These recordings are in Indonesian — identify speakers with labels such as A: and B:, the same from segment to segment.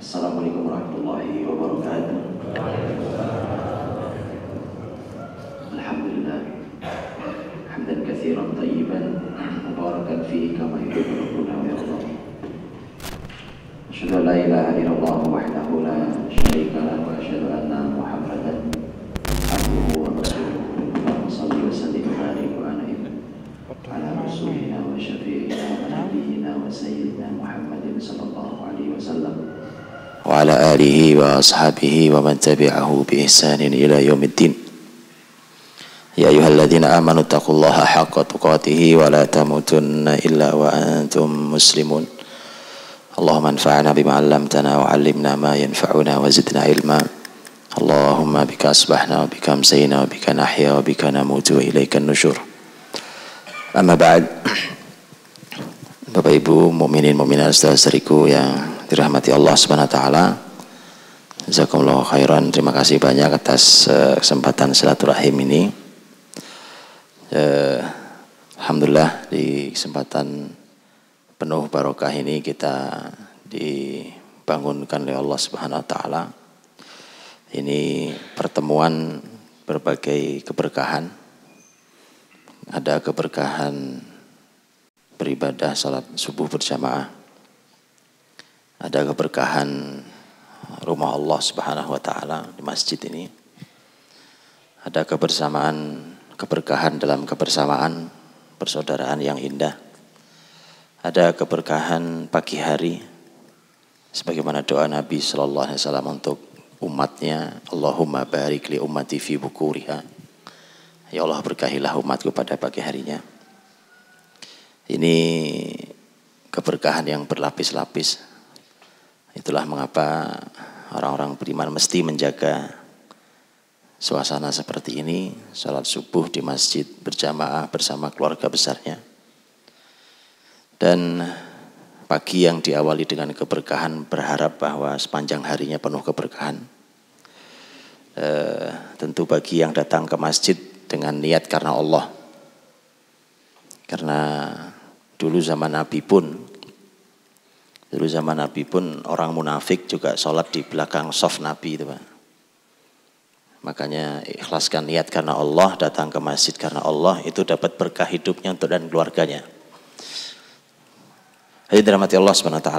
A: السلام عليكم ورحمة الله وبركاته الحمد لله حمدا كثيرا طيبا مباركا فيه كما يحب ربنا ويرضى أشهد أن لا إله إلا الله وحده لا شريك له وأشهد أن محمدا عبده ورسوله اللهم صل وسلم وبارك وأنعم على رسولنا وشفيعنا سيدنا محمد صلى الله عليه وسلم وعلى آله وأصحابه ومن تبعه بإحسان إلى يوم الدين يا أيها الذين آمنوا اتقوا الله حق تقاته ولا تموتن إلا وأنتم مسلمون اللهم انفعنا بما علمتنا وعلمنا ما ينفعنا وزدنا علما اللهم بك أصبحنا وبك أمسينا وبك نحيا وبك نموت وإليك النشور أما بعد Bapak Ibu mukminin mukminat saudara-saudariku yang dirahmati Allah Subhanahu wa taala. Jazakumullah khairan. Terima kasih banyak atas eh, kesempatan silaturahim ini. Eh, Alhamdulillah di kesempatan penuh barokah ini kita dibangunkan oleh Allah Subhanahu wa taala. Ini pertemuan berbagai keberkahan. Ada keberkahan beribadah salat subuh berjamaah. Ada keberkahan rumah Allah Subhanahu wa taala di masjid ini. Ada kebersamaan, keberkahan dalam kebersamaan, persaudaraan yang indah. Ada keberkahan pagi hari sebagaimana doa Nabi sallallahu alaihi wasallam untuk umatnya, Allahumma barikli li ummati fi bukuriha. Ya Allah berkahilah umatku pada pagi harinya. Ini keberkahan yang berlapis-lapis. Itulah mengapa orang-orang beriman mesti menjaga suasana seperti ini, Salat subuh di masjid berjamaah bersama keluarga besarnya. Dan pagi yang diawali dengan keberkahan berharap bahwa sepanjang harinya penuh keberkahan. E, tentu bagi yang datang ke masjid dengan niat karena Allah. Karena Dulu zaman Nabi pun, dulu zaman Nabi pun orang munafik juga sholat di belakang soft Nabi itu Pak. Makanya ikhlaskan niat karena Allah, datang ke masjid karena Allah, itu dapat berkah hidupnya untuk dan keluarganya. Hai dirahmati Allah SWT,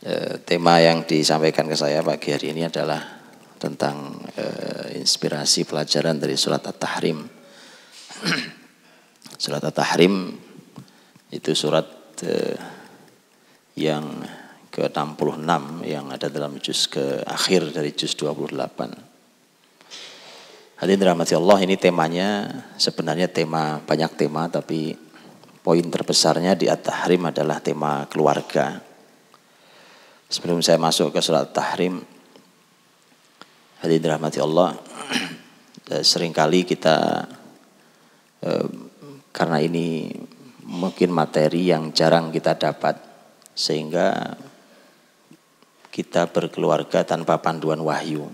A: E, eh, tema yang disampaikan ke saya pagi hari ini adalah tentang eh, inspirasi pelajaran dari surat At-Tahrim. Surat At-Tahrim itu surat eh, yang ke-66 yang ada dalam juz ke akhir dari juz 28. Hadirin dirahmati Allah, ini temanya sebenarnya tema banyak tema tapi poin terbesarnya di At-Tahrim adalah tema keluarga. Sebelum saya masuk ke surat tahrim hadirin dirahmati Allah, eh, seringkali kita eh, karena ini mungkin materi yang jarang kita dapat sehingga kita berkeluarga tanpa panduan wahyu.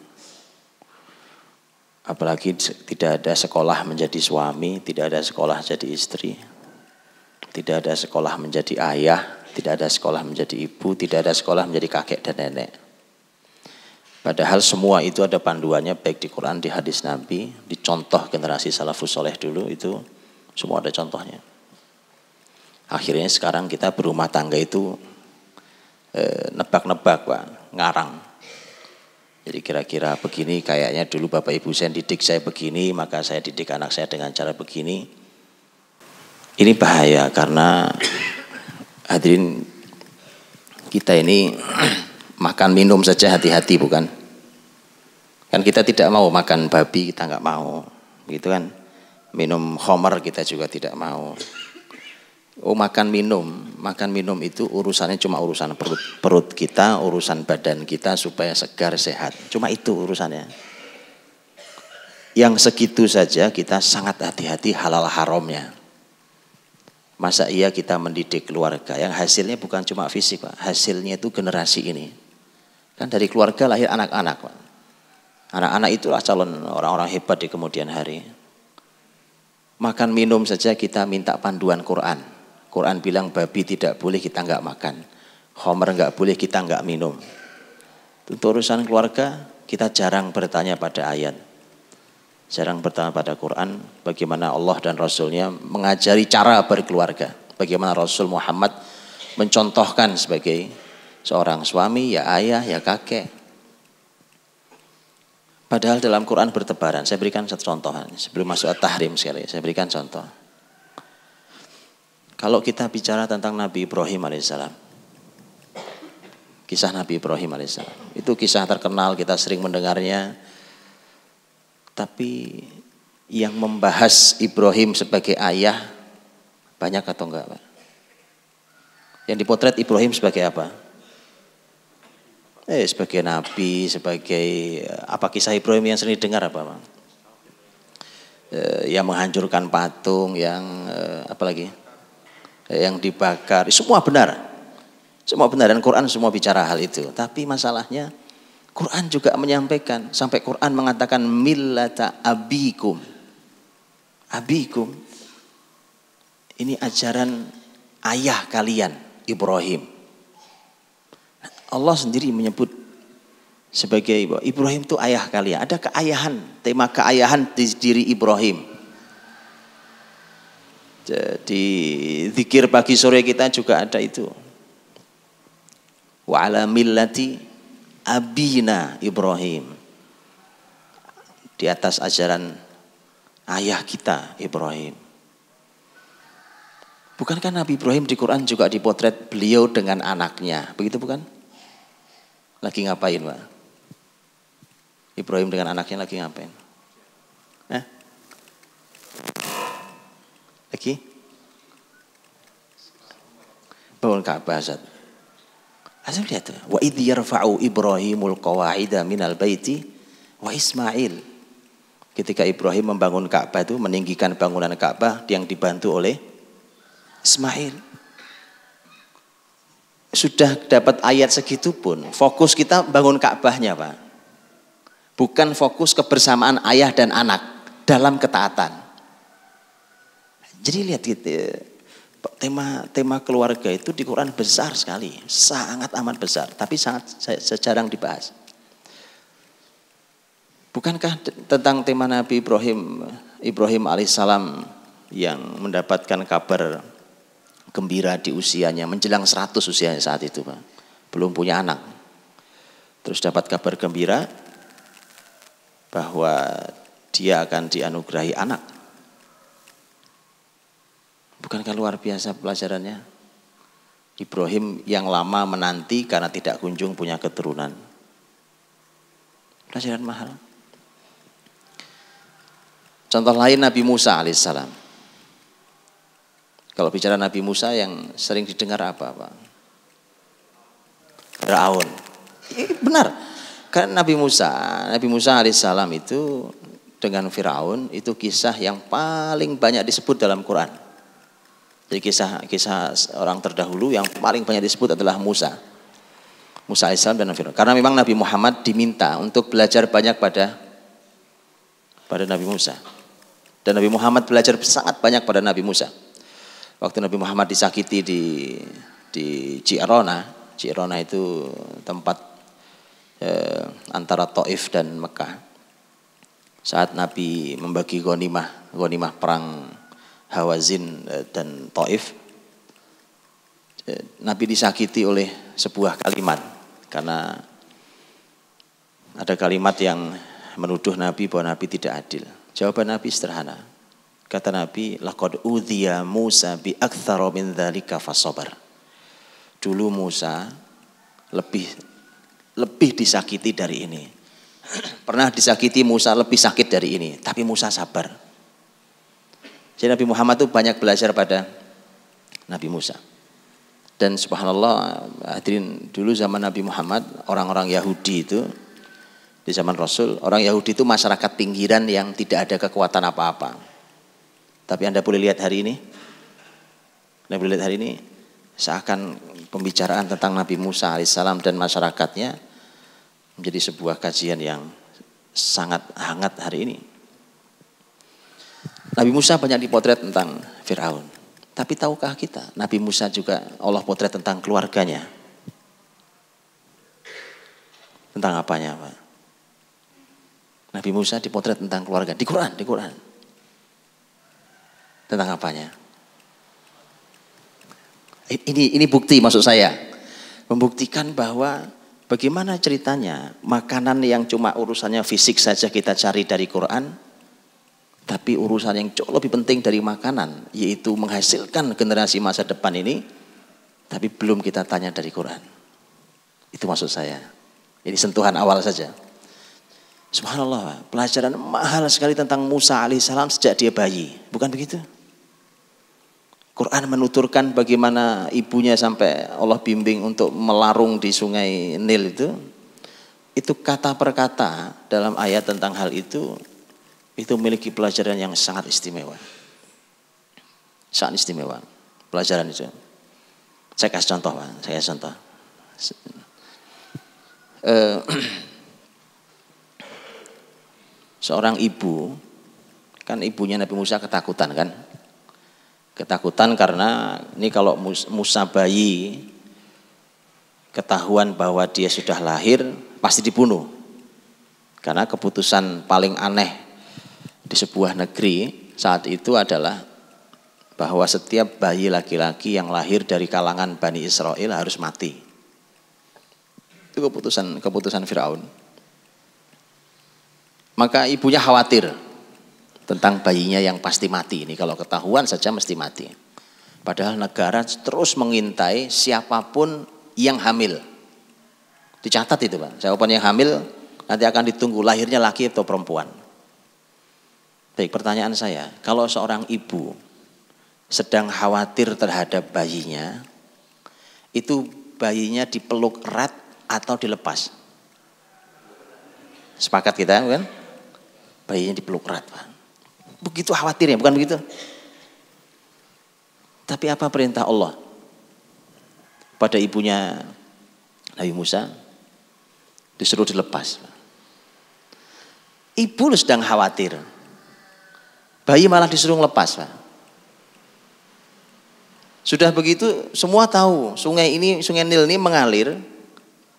A: Apalagi tidak ada sekolah menjadi suami, tidak ada sekolah jadi istri, tidak ada sekolah menjadi ayah, tidak ada sekolah menjadi ibu, tidak ada sekolah menjadi kakek dan nenek. Padahal semua itu ada panduannya baik di Quran, di hadis Nabi, dicontoh generasi salafus soleh dulu itu semua ada contohnya. Akhirnya sekarang kita berumah tangga itu eh, nebak-nebak Pak, ngarang. Jadi kira-kira begini kayaknya dulu Bapak Ibu saya didik saya begini, maka saya didik anak saya dengan cara begini. Ini bahaya karena hadirin kita ini makan minum saja hati-hati bukan? Kan kita tidak mau makan babi, kita nggak mau, gitu kan? minum homer kita juga tidak mau. Oh, makan minum, makan minum itu urusannya cuma urusan perut perut kita, urusan badan kita supaya segar sehat. Cuma itu urusannya. Yang segitu saja kita sangat hati-hati halal haramnya. Masa iya kita mendidik keluarga yang hasilnya bukan cuma fisik, Pak. Hasilnya itu generasi ini. Kan dari keluarga lahir anak-anak, Pak. Anak-anak itulah calon orang-orang hebat di kemudian hari. Makan minum saja kita minta panduan Quran. Quran bilang babi tidak boleh kita nggak makan. Homer nggak boleh kita nggak minum. Untuk urusan keluarga kita jarang bertanya pada ayat. Jarang bertanya pada Quran bagaimana Allah dan Rasulnya mengajari cara berkeluarga. Bagaimana Rasul Muhammad mencontohkan sebagai seorang suami, ya ayah, ya kakek. Padahal dalam Quran bertebaran. Saya berikan satu contoh. Sebelum masuk at-tahrim sekali, saya berikan contoh. Kalau kita bicara tentang Nabi Ibrahim alaihissalam, kisah Nabi Ibrahim alaihissalam, itu kisah terkenal, kita sering mendengarnya. Tapi yang membahas Ibrahim sebagai ayah banyak atau enggak, Pak? Yang dipotret Ibrahim sebagai apa? Eh, sebagai nabi, sebagai eh, apa kisah Ibrahim yang sering dengar apa, Bang? Eh, yang menghancurkan patung, yang eh, apalagi? Eh, yang dibakar, semua benar. Semua benar dan Quran semua bicara hal itu. Tapi masalahnya Quran juga menyampaikan sampai Quran mengatakan millata abikum. Abikum ini ajaran ayah kalian Ibrahim Allah sendiri menyebut sebagai bahwa Ibrahim itu ayah kalian. Ada keayahan, tema keayahan di diri Ibrahim. Jadi zikir pagi sore kita juga ada itu. Wa ala millati abina Ibrahim. Di atas ajaran ayah kita Ibrahim. Bukankah Nabi Ibrahim di Quran juga dipotret beliau dengan anaknya? Begitu bukan? lagi ngapain, Pak? Ibrahim dengan anaknya lagi ngapain? Eh? Lagi? Bangun Ka'bah, Azad. Azad lihat, wa idh yarfa'u Ibrahimul qawaida minal baiti wa Ismail. Ketika Ibrahim membangun Ka'bah itu meninggikan bangunan Ka'bah yang dibantu oleh Ismail sudah dapat ayat segitu pun, fokus kita bangun Ka'bahnya Pak. Bukan fokus kebersamaan ayah dan anak dalam ketaatan. Jadi lihat gitu, tema tema keluarga itu di Quran besar sekali, sangat amat besar, tapi sangat jarang dibahas. Bukankah tentang tema Nabi Ibrahim Ibrahim alaihissalam yang mendapatkan kabar gembira di usianya, menjelang 100 usianya saat itu Pak. Belum punya anak. Terus dapat kabar gembira bahwa dia akan dianugerahi anak. Bukankah luar biasa pelajarannya? Ibrahim yang lama menanti karena tidak kunjung punya keturunan. Pelajaran mahal. Contoh lain Nabi Musa alaihissalam kalau bicara Nabi Musa yang sering didengar apa, Pak? Raun. Iya, benar. Kan Nabi Musa, Nabi Musa alaihissalam itu dengan Firaun itu kisah yang paling banyak disebut dalam Quran. Jadi kisah-kisah orang terdahulu yang paling banyak disebut adalah Musa. Musa alaihissalam dan Firaun. Karena memang Nabi Muhammad diminta untuk belajar banyak pada pada Nabi Musa. Dan Nabi Muhammad belajar sangat banyak pada Nabi Musa waktu Nabi Muhammad disakiti di di Cirona. Cirona itu tempat eh, antara Taif dan Mekah. Saat Nabi membagi gonimah, gonimah perang Hawazin eh, dan Taif, eh, Nabi disakiti oleh sebuah kalimat karena ada kalimat yang menuduh Nabi bahwa Nabi tidak adil. Jawaban Nabi sederhana, Kata Nabi, laqad udhiya Musa bi aktsara min dzalika fasabar. Dulu Musa lebih lebih disakiti dari ini. Pernah disakiti Musa lebih sakit dari ini, tapi Musa sabar. Jadi Nabi Muhammad itu banyak belajar pada Nabi Musa. Dan subhanallah hadirin dulu zaman Nabi Muhammad orang-orang Yahudi itu di zaman Rasul orang Yahudi itu masyarakat pinggiran yang tidak ada kekuatan apa-apa. Tapi Anda boleh lihat hari ini, Anda boleh lihat hari ini, seakan pembicaraan tentang Nabi Musa alaihissalam dan masyarakatnya menjadi sebuah kajian yang sangat hangat hari ini. Nabi Musa banyak dipotret tentang Firaun. Tapi tahukah kita, Nabi Musa juga Allah potret tentang keluarganya. Tentang apanya, Pak? Nabi Musa dipotret tentang keluarga. Di Quran, di Quran. Tentang apanya? Ini ini bukti maksud saya. Membuktikan bahwa bagaimana ceritanya makanan yang cuma urusannya fisik saja kita cari dari Quran tapi urusan yang jauh lebih penting dari makanan yaitu menghasilkan generasi masa depan ini tapi belum kita tanya dari Quran. Itu maksud saya. Ini sentuhan awal saja. Subhanallah, pelajaran mahal sekali tentang Musa alaihissalam sejak dia bayi. Bukan begitu? Quran menuturkan bagaimana ibunya sampai Allah bimbing untuk melarung di sungai Nil itu. Itu kata per kata dalam ayat tentang hal itu, itu memiliki pelajaran yang sangat istimewa. Sangat istimewa pelajaran itu. Saya kasih contoh, Pak. Saya kasih contoh. Eh, seorang ibu, kan ibunya Nabi Musa ketakutan kan? Ketakutan karena ini kalau Musa bayi ketahuan bahwa dia sudah lahir pasti dibunuh. Karena keputusan paling aneh di sebuah negeri saat itu adalah bahwa setiap bayi laki-laki yang lahir dari kalangan Bani Israel harus mati. Itu keputusan keputusan Firaun. Maka ibunya khawatir tentang bayinya yang pasti mati ini kalau ketahuan saja mesti mati. Padahal negara terus mengintai siapapun yang hamil. Dicatat itu Pak, siapapun yang hamil nanti akan ditunggu lahirnya laki atau perempuan. Baik pertanyaan saya, kalau seorang ibu sedang khawatir terhadap bayinya, itu bayinya dipeluk erat atau dilepas? Sepakat kita kan? Bayinya dipeluk erat Pak begitu khawatirnya, bukan begitu? Tapi apa perintah Allah pada ibunya Nabi Musa? Disuruh dilepas. Ibu sedang khawatir. Bayi malah disuruh lepas. Sudah begitu semua tahu sungai ini, sungai Nil ini mengalir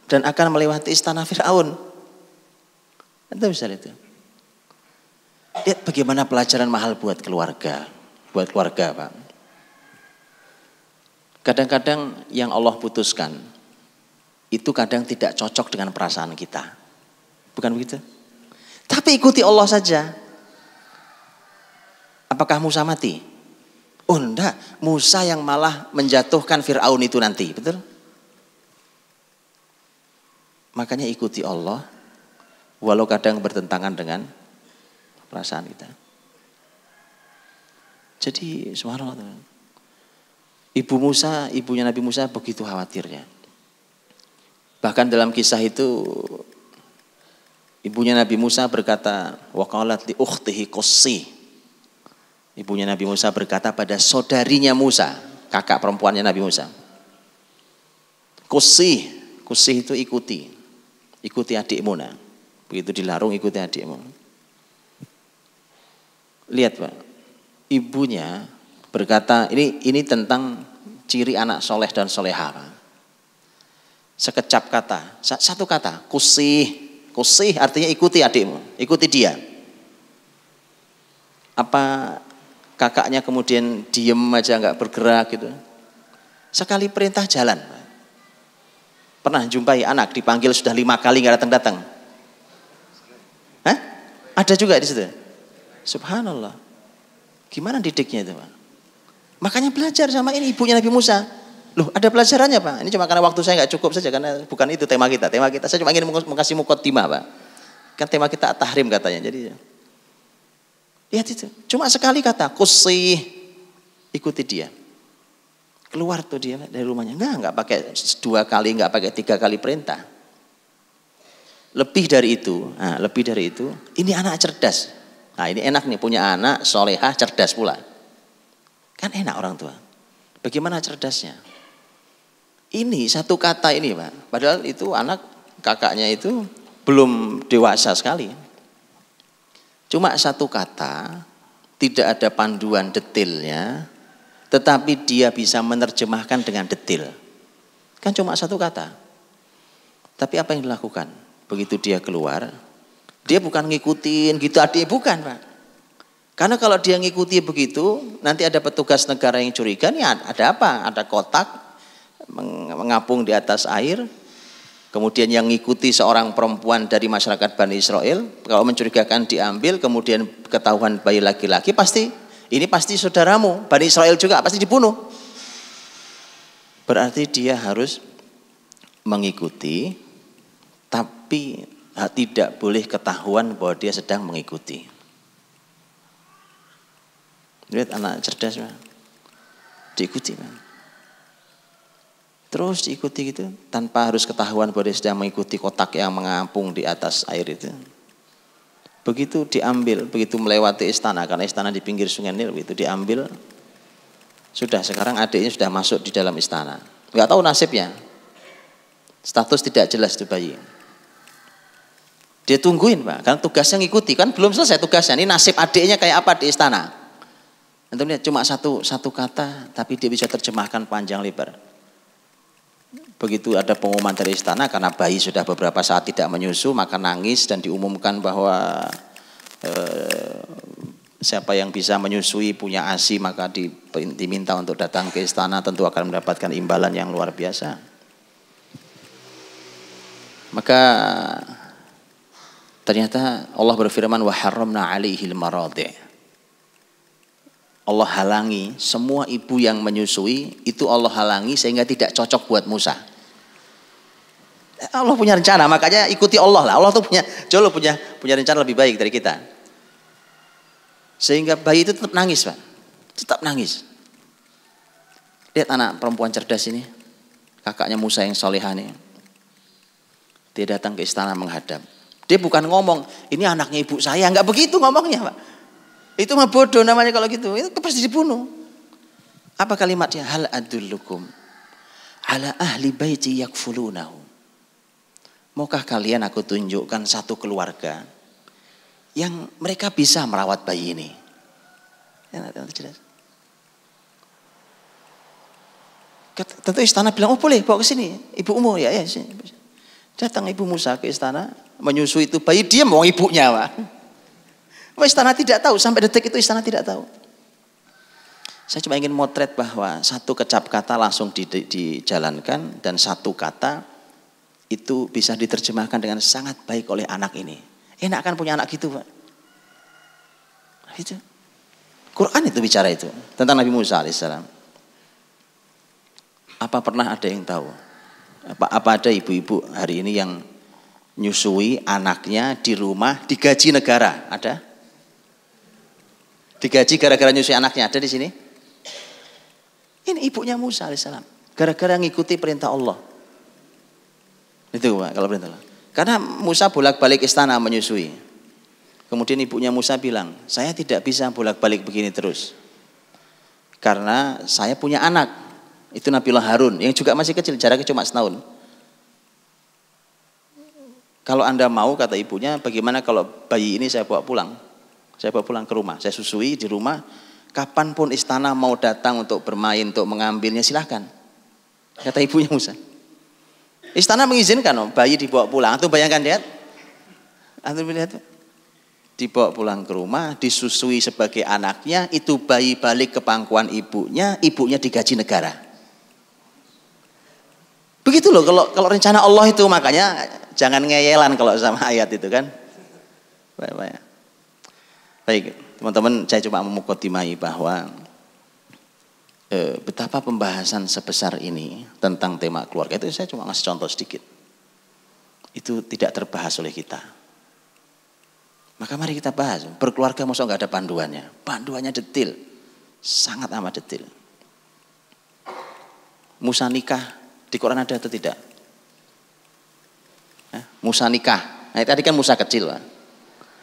A: dan akan melewati istana Fir'aun. Anda bisa lihat itu. Lihat bagaimana pelajaran mahal buat keluarga. Buat keluarga, Pak. Kadang-kadang yang Allah putuskan, itu kadang tidak cocok dengan perasaan kita. Bukan begitu? Tapi ikuti Allah saja. Apakah Musa mati? Oh enggak, Musa yang malah menjatuhkan Fir'aun itu nanti, betul? Makanya ikuti Allah, walau kadang bertentangan dengan perasaan kita. Jadi subhanallah. Ibu Musa, ibunya Nabi Musa begitu khawatirnya. Bahkan dalam kisah itu ibunya Nabi Musa berkata, "Waqalat li ukhtihi qussi." Ibunya Nabi Musa berkata pada saudarinya Musa, kakak perempuannya Nabi Musa. Qussi, qussi itu ikuti. Ikuti adikmu nah. Begitu dilarung ikuti adikmu. Lihat Pak, ibunya berkata, ini ini tentang ciri anak soleh dan soleha Sekecap kata, satu kata, kusih. Kusih artinya ikuti adikmu, ikuti dia. Apa kakaknya kemudian diem aja nggak bergerak gitu. Sekali perintah jalan. Pernah jumpai anak dipanggil sudah lima kali nggak datang-datang. Hah? Ada juga di situ. Subhanallah. Gimana didiknya itu Pak? Makanya belajar sama ini ibunya Nabi Musa. Loh ada pelajarannya Pak? Ini cuma karena waktu saya nggak cukup saja karena bukan itu tema kita. Tema kita saya cuma ingin mengasih mukotima Pak. Kan tema kita tahrim katanya. Jadi ya. lihat itu. Cuma sekali kata kusi ikuti dia. Keluar tuh dia dari rumahnya. Enggak, enggak pakai dua kali, enggak pakai tiga kali perintah. Lebih dari itu, nah, lebih dari itu, ini anak cerdas. Nah ini enak nih punya anak solehah cerdas pula. Kan enak orang tua. Bagaimana cerdasnya? Ini satu kata ini Pak. Padahal itu anak kakaknya itu belum dewasa sekali. Cuma satu kata, tidak ada panduan detailnya, tetapi dia bisa menerjemahkan dengan detail. Kan cuma satu kata. Tapi apa yang dilakukan? Begitu dia keluar, dia bukan ngikutin gitu adik bukan Pak. Karena kalau dia ngikuti begitu, nanti ada petugas negara yang curiga, nih ada apa? Ada kotak mengapung di atas air. Kemudian yang ngikuti seorang perempuan dari masyarakat Bani Israel, kalau mencurigakan diambil, kemudian ketahuan bayi laki-laki, pasti ini pasti saudaramu, Bani Israel juga pasti dibunuh. Berarti dia harus mengikuti, tapi Nah, tidak boleh ketahuan bahwa dia sedang mengikuti. Lihat anak cerdas, man. diikuti. Man. Terus diikuti gitu, tanpa harus ketahuan bahwa dia sedang mengikuti kotak yang mengampung di atas air itu. Begitu diambil, begitu melewati istana, karena istana di pinggir sungai Nil, itu diambil, sudah sekarang adiknya sudah masuk di dalam istana. Tidak tahu nasibnya, status tidak jelas itu bayi. Dia tungguin Pak, kan tugasnya ngikuti. Kan belum selesai tugasnya, ini nasib adiknya kayak apa di istana. Antum lihat cuma satu satu kata, tapi dia bisa terjemahkan panjang lebar. Begitu ada pengumuman dari istana, karena bayi sudah beberapa saat tidak menyusu, maka nangis dan diumumkan bahwa eh, siapa yang bisa menyusui punya ASI maka di, diminta untuk datang ke istana tentu akan mendapatkan imbalan yang luar biasa. Maka Ternyata Allah berfirman wa haramna alaihil Allah halangi semua ibu yang menyusui itu Allah halangi sehingga tidak cocok buat Musa. Allah punya rencana, makanya ikuti Allah lah. Allah tuh punya jauh punya punya rencana lebih baik dari kita. Sehingga bayi itu tetap nangis, Pak. Tetap nangis. Lihat anak perempuan cerdas ini. Kakaknya Musa yang solehah Dia datang ke istana menghadap. Dia bukan ngomong, ini anaknya ibu saya. Enggak begitu ngomongnya, Pak. Itu mah bodoh namanya kalau gitu. Itu pasti dibunuh. Apa kalimatnya? Hal adullukum ala ahli baiti yakfulunahu. Maukah kalian aku tunjukkan satu keluarga yang mereka bisa merawat bayi ini? Ya, tentu istana bilang, oh boleh bawa ke sini. Ibu umur ya, ya sini. Datang ibu Musa ke istana, menyusui itu bayi diam wong ibunya pak. Istana tidak tahu sampai detik itu istana tidak tahu. Saya cuma ingin motret bahwa satu kecap kata langsung di, di, dijalankan dan satu kata itu bisa diterjemahkan dengan sangat baik oleh anak ini. Enak kan punya anak gitu pak. Itu. Quran itu bicara itu tentang Nabi Musa alaihissalam. Apa pernah ada yang tahu? Apa, apa ada ibu-ibu hari ini yang nyusui anaknya di rumah digaji negara. Ada? Digaji gara-gara nyusui anaknya. Ada di sini? Ini ibunya Musa alaihissalam. Gara-gara ngikuti perintah Allah. Itu kalau perintah Allah. Karena Musa bolak-balik istana menyusui. Kemudian ibunya Musa bilang, saya tidak bisa bolak-balik begini terus. Karena saya punya anak. Itu Nabilah Harun yang juga masih kecil, jaraknya cuma setahun. Kalau Anda mau, kata ibunya, bagaimana kalau bayi ini saya bawa pulang? Saya bawa pulang ke rumah, saya susui di rumah. Kapanpun istana mau datang untuk bermain, untuk mengambilnya, silahkan. Kata ibunya Musa. Istana mengizinkan oh, bayi dibawa pulang. Atau bayangkan lihat. Atau melihat? Dibawa pulang ke rumah, disusui sebagai anaknya, itu bayi balik ke pangkuan ibunya, ibunya digaji negara. Begitu loh kalau kalau rencana Allah itu makanya Jangan ngeyelan kalau sama ayat itu kan. Baik, baik. baik teman-teman saya cuma memukotimai bahwa eh, betapa pembahasan sebesar ini tentang tema keluarga itu saya cuma ngasih contoh sedikit. Itu tidak terbahas oleh kita. Maka mari kita bahas, berkeluarga masuk nggak ada panduannya. Panduannya detil, sangat amat detil. Musa nikah di Quran ada atau tidak? Musa nikah. Nah, tadi kan Musa kecil, Pak.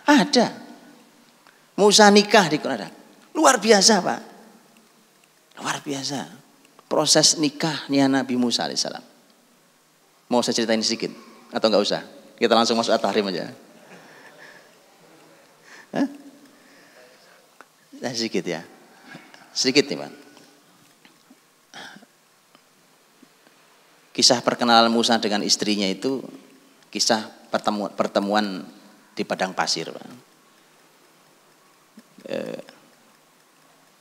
A: Ada. Musa nikah di Quran Luar biasa, Pak. Luar biasa. Proses nikahnya Nabi Musa alaihissalam. Mau saya ceritain sedikit atau enggak usah? Kita langsung masuk at-tahrim aja. Hah? Nah, sedikit ya. Sedikit nih, Pak. Kisah perkenalan Musa dengan istrinya itu kisah pertemuan, pertemuan di padang pasir. Eh,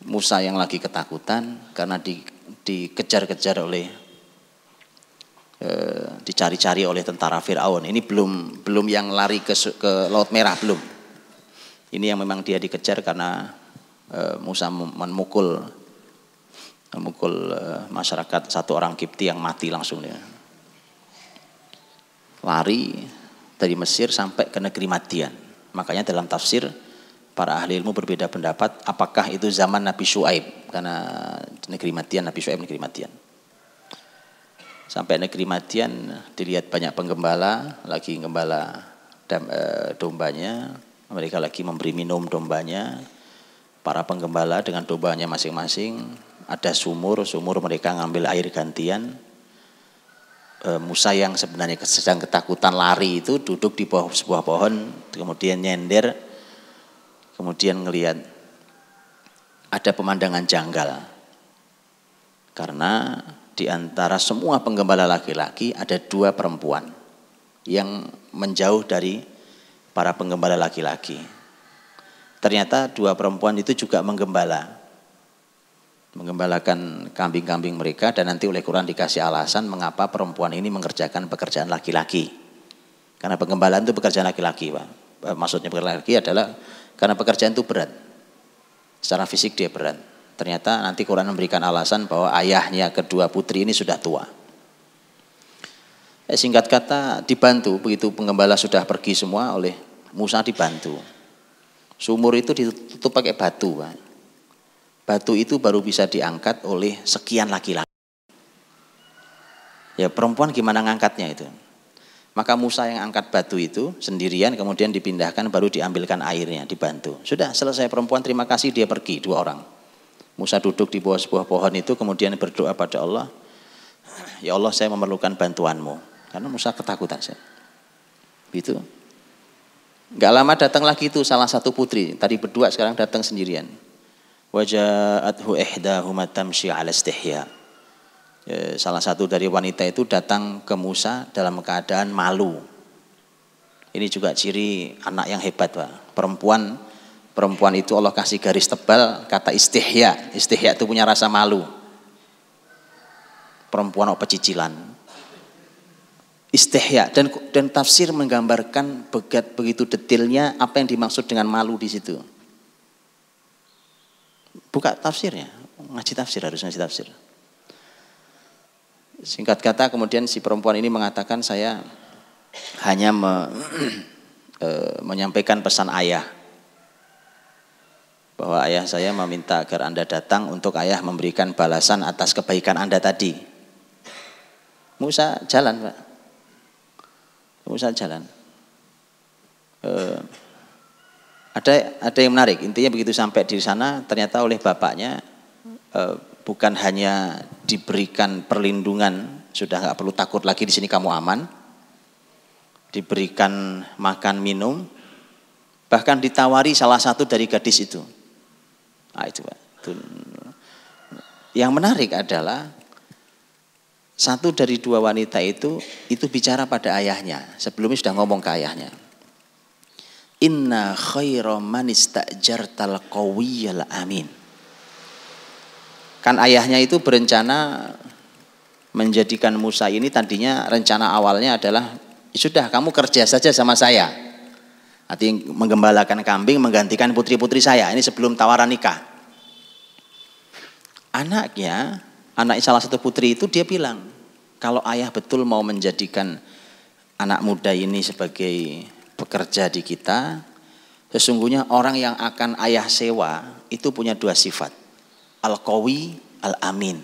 A: Musa yang lagi ketakutan karena di, dikejar-kejar oleh eh, dicari-cari oleh tentara Firaun. Ini belum belum yang lari ke ke Laut Merah belum. Ini yang memang dia dikejar karena eh, Musa memukul memukul masyarakat satu orang Kipti yang mati langsung ya lari dari Mesir sampai ke negeri Madian. Makanya dalam tafsir para ahli ilmu berbeda pendapat apakah itu zaman Nabi Shu'aib karena negeri Madian Nabi Shu'aib negeri Madian. Sampai negeri Madian dilihat banyak penggembala lagi gembala eh, dombanya, mereka lagi memberi minum dombanya. Para penggembala dengan dombanya masing-masing ada sumur, sumur mereka ngambil air gantian Eh, Musa yang sebenarnya sedang ketakutan lari itu duduk di bawah sebuah pohon, kemudian nyender, kemudian ngelihat ada pemandangan janggal. Karena di antara semua penggembala laki-laki ada dua perempuan yang menjauh dari para penggembala laki-laki. Ternyata dua perempuan itu juga menggembala menggembalakan kambing-kambing mereka dan nanti oleh Quran dikasih alasan mengapa perempuan ini mengerjakan pekerjaan laki-laki. Karena penggembalaan itu pekerjaan laki-laki, Pak. Eh, maksudnya pekerjaan laki adalah karena pekerjaan itu berat. Secara fisik dia berat. Ternyata nanti Quran memberikan alasan bahwa ayahnya kedua putri ini sudah tua. Eh, singkat kata dibantu begitu penggembala sudah pergi semua oleh Musa dibantu. Sumur itu ditutup pakai batu, Pak batu itu baru bisa diangkat oleh sekian laki-laki. Ya perempuan gimana ngangkatnya itu? Maka Musa yang angkat batu itu sendirian kemudian dipindahkan baru diambilkan airnya dibantu. Sudah selesai perempuan terima kasih dia pergi dua orang. Musa duduk di bawah sebuah pohon itu kemudian berdoa pada Allah. Ya Allah saya memerlukan bantuanmu. Karena Musa ketakutan saya. Gitu. Gak lama datang lagi itu salah satu putri. Tadi berdua sekarang datang sendirian. Waja'athu ihdahuma tamshi ala istihya. Ya, salah satu dari wanita itu datang ke Musa dalam keadaan malu. Ini juga ciri anak yang hebat, Pak. Perempuan perempuan itu Allah kasih garis tebal kata istihya. Istihya itu punya rasa malu. Perempuan oh pecicilan. Istihya dan dan tafsir menggambarkan begitu detailnya apa yang dimaksud dengan malu di situ. Buka tafsirnya, ngaji tafsir harus ngaji tafsir. Singkat kata kemudian si perempuan ini mengatakan saya hanya me, e, menyampaikan pesan ayah bahwa ayah saya meminta agar Anda datang untuk ayah memberikan balasan atas kebaikan Anda tadi. Musa jalan, Pak. Musa jalan. E, ada ada yang menarik. Intinya begitu sampai di sana ternyata oleh bapaknya eh, bukan hanya diberikan perlindungan, sudah nggak perlu takut lagi di sini kamu aman. Diberikan makan minum, bahkan ditawari salah satu dari gadis itu. Nah, itu, itu. Yang menarik adalah satu dari dua wanita itu itu bicara pada ayahnya. Sebelumnya sudah ngomong ke ayahnya. Inna khaira man istajartal qawiyyal amin. Kan ayahnya itu berencana menjadikan Musa ini tadinya rencana awalnya adalah ya sudah kamu kerja saja sama saya. Artinya menggembalakan kambing menggantikan putri-putri saya. Ini sebelum tawaran nikah. Anaknya, anak salah satu putri itu dia bilang, kalau ayah betul mau menjadikan anak muda ini sebagai bekerja di kita, sesungguhnya orang yang akan ayah sewa itu punya dua sifat. Al-Qawi, Al-Amin.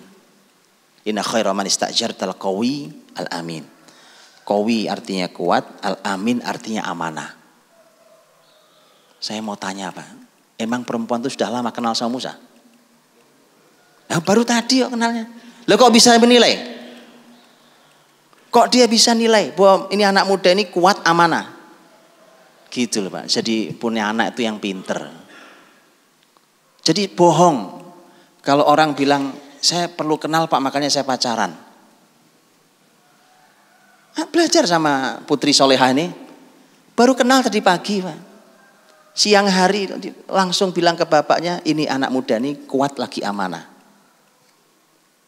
A: Inna khaira man tal qawi al-amin. Qawi artinya kuat, al-amin artinya amanah. Saya mau tanya apa emang perempuan itu sudah lama kenal sama Musa? Nah, baru tadi kok kenalnya. Lo kok bisa menilai? Kok dia bisa nilai bahwa ini anak muda ini kuat amanah? Gitu loh Pak. Jadi punya anak itu yang pinter. Jadi bohong. Kalau orang bilang, saya perlu kenal Pak makanya saya pacaran. Nah, belajar sama Putri Soleha ini. Baru kenal tadi pagi Pak. Siang hari langsung bilang ke bapaknya, ini anak muda ini kuat lagi amanah.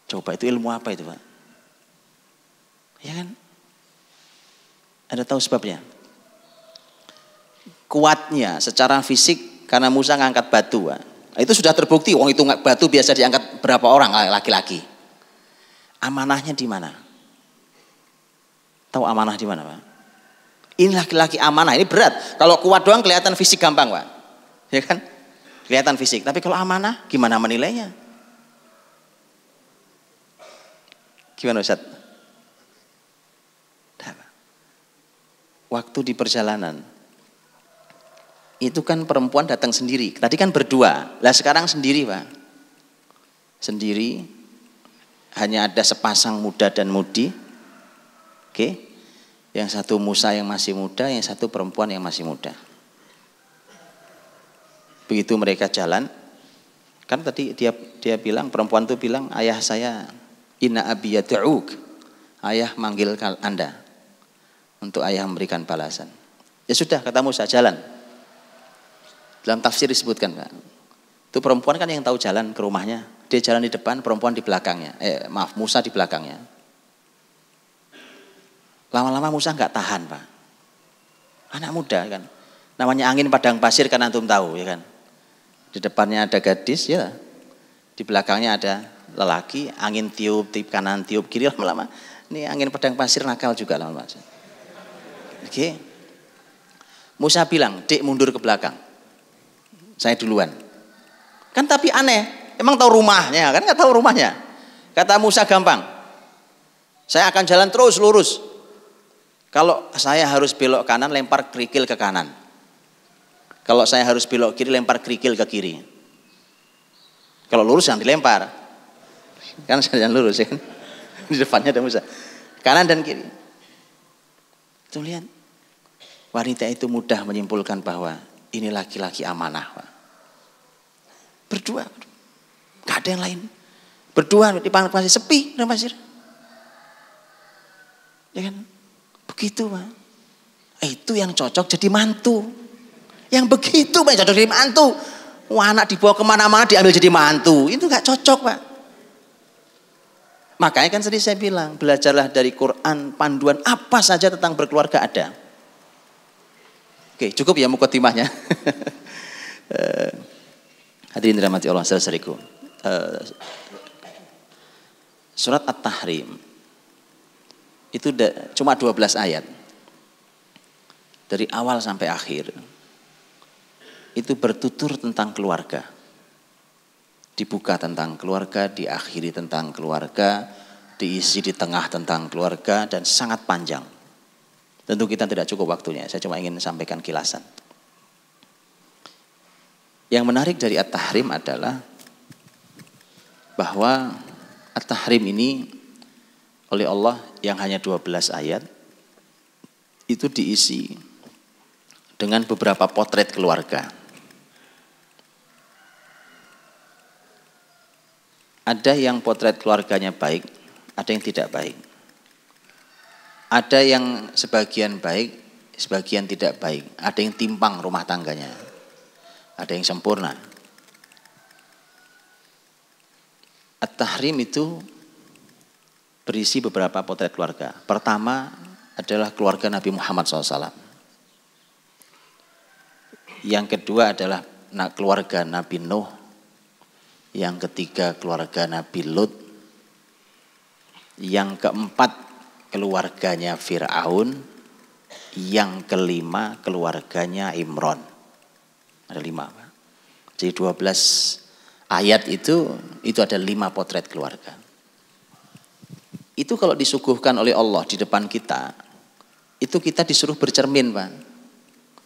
A: Coba itu ilmu apa itu Pak? Ya kan? Ada tahu sebabnya? kuatnya secara fisik karena Musa ngangkat batu. Nah, itu sudah terbukti, wong itu batu biasa diangkat berapa orang ah, laki-laki. Amanahnya di mana? Tahu amanah di mana, Pak? Ini laki-laki amanah, ini berat. Kalau kuat doang kelihatan fisik gampang, Pak. Ya kan? Kelihatan fisik, tapi kalau amanah gimana menilainya? Gimana Ustaz? Waktu di perjalanan, itu kan perempuan datang sendiri. Tadi kan berdua, lah sekarang sendiri pak. Sendiri, hanya ada sepasang muda dan mudi. Oke, yang satu Musa yang masih muda, yang satu perempuan yang masih muda. Begitu mereka jalan, kan tadi dia dia bilang perempuan itu bilang ayah saya ina abiyatuk Ayah manggil anda untuk ayah memberikan balasan. Ya sudah kata Musa jalan. Dalam tafsir disebutkan Pak. Itu perempuan kan yang tahu jalan ke rumahnya. Dia jalan di depan, perempuan di belakangnya. Eh, maaf, Musa di belakangnya. Lama-lama Musa nggak tahan Pak. Anak muda kan. Namanya angin padang pasir kan antum tahu ya kan. Di depannya ada gadis ya. Di belakangnya ada lelaki, angin tiup, tiup kanan, tiup kiri lama-lama. Ini angin padang pasir nakal juga lama-lama. Oke. Okay. Musa bilang, dek mundur ke belakang. Saya duluan. Kan tapi aneh. Emang tahu rumahnya kan nggak tahu rumahnya. Kata Musa gampang. Saya akan jalan terus lurus. Kalau saya harus belok kanan lempar kerikil ke kanan. Kalau saya harus belok kiri lempar kerikil ke kiri. Kalau lurus yang dilempar. Kan saya lurus ya kan? Di depannya ada Musa. Kanan dan kiri. Tuh lihat. Wanita itu mudah menyimpulkan bahwa ini laki-laki amanah. Pak. Berdua. Gak ada yang lain. Berdua di padang pasir sepi padang pasir. Ya kan? Begitu, Pak. Eh, itu yang cocok jadi mantu. Yang begitu, Pak, cocok jadi mantu. Wah, anak dibawa kemana-mana diambil jadi mantu. Itu gak cocok, Pak. Makanya kan tadi saya bilang, belajarlah dari Quran, panduan apa saja tentang berkeluarga ada. Oke, cukup ya mukotimahnya. Eh, Hadirin dirahmati Allah saudara Uh, eh, surat At-Tahrim itu da, cuma 12 ayat. Dari awal sampai akhir itu bertutur tentang keluarga. Dibuka tentang keluarga, diakhiri tentang keluarga, diisi di tengah tentang keluarga dan sangat panjang. Tentu kita tidak cukup waktunya, saya cuma ingin sampaikan kilasan. Yang menarik dari At-Tahrim adalah bahwa At-Tahrim ini oleh Allah yang hanya 12 ayat itu diisi dengan beberapa potret keluarga. Ada yang potret keluarganya baik, ada yang tidak baik. Ada yang sebagian baik, sebagian tidak baik. Ada yang timpang rumah tangganya ada yang sempurna. At-tahrim itu berisi beberapa potret keluarga. Pertama adalah keluarga Nabi Muhammad SAW. Yang kedua adalah keluarga Nabi Nuh. Yang ketiga keluarga Nabi Lut. Yang keempat keluarganya Fir'aun. Yang kelima keluarganya Imron. Ada lima. jadi Jadi 12 ayat itu, itu ada lima potret keluarga. Itu kalau disuguhkan oleh Allah di depan kita, itu kita disuruh bercermin Pak.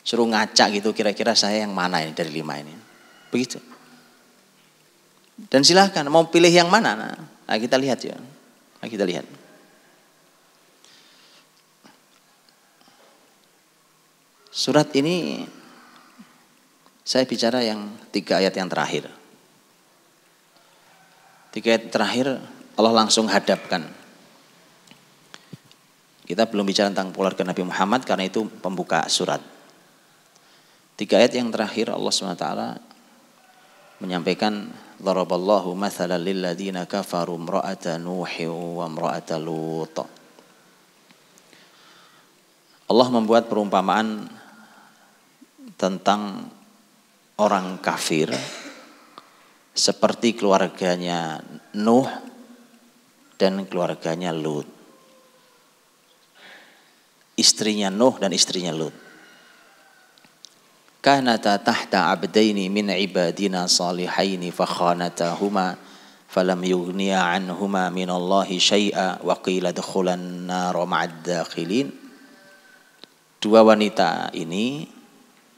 A: Suruh ngacak gitu kira-kira saya yang mana ini dari lima ini. Begitu. Dan silahkan mau pilih yang mana. Nah, nah kita lihat ya. Nah, kita lihat. Surat ini saya bicara yang tiga ayat yang terakhir. Tiga ayat terakhir Allah langsung hadapkan. Kita belum bicara tentang keluarga Nabi Muhammad karena itu pembuka surat. Tiga ayat yang terakhir Allah SWT menyampaikan Daraballahu mathalan lilladina kafaru mra'ata wa mra'ata Lut. Allah membuat perumpamaan tentang orang kafir seperti keluarganya Nuh dan keluarganya Lut. Istrinya Nuh dan istrinya Lut. Kanata tahta abdaini min ibadina salihaini fakhanatahuma falam yughniya anhuma min Allahi syai'a wa qila dukhulan nar ma'ad Dua wanita ini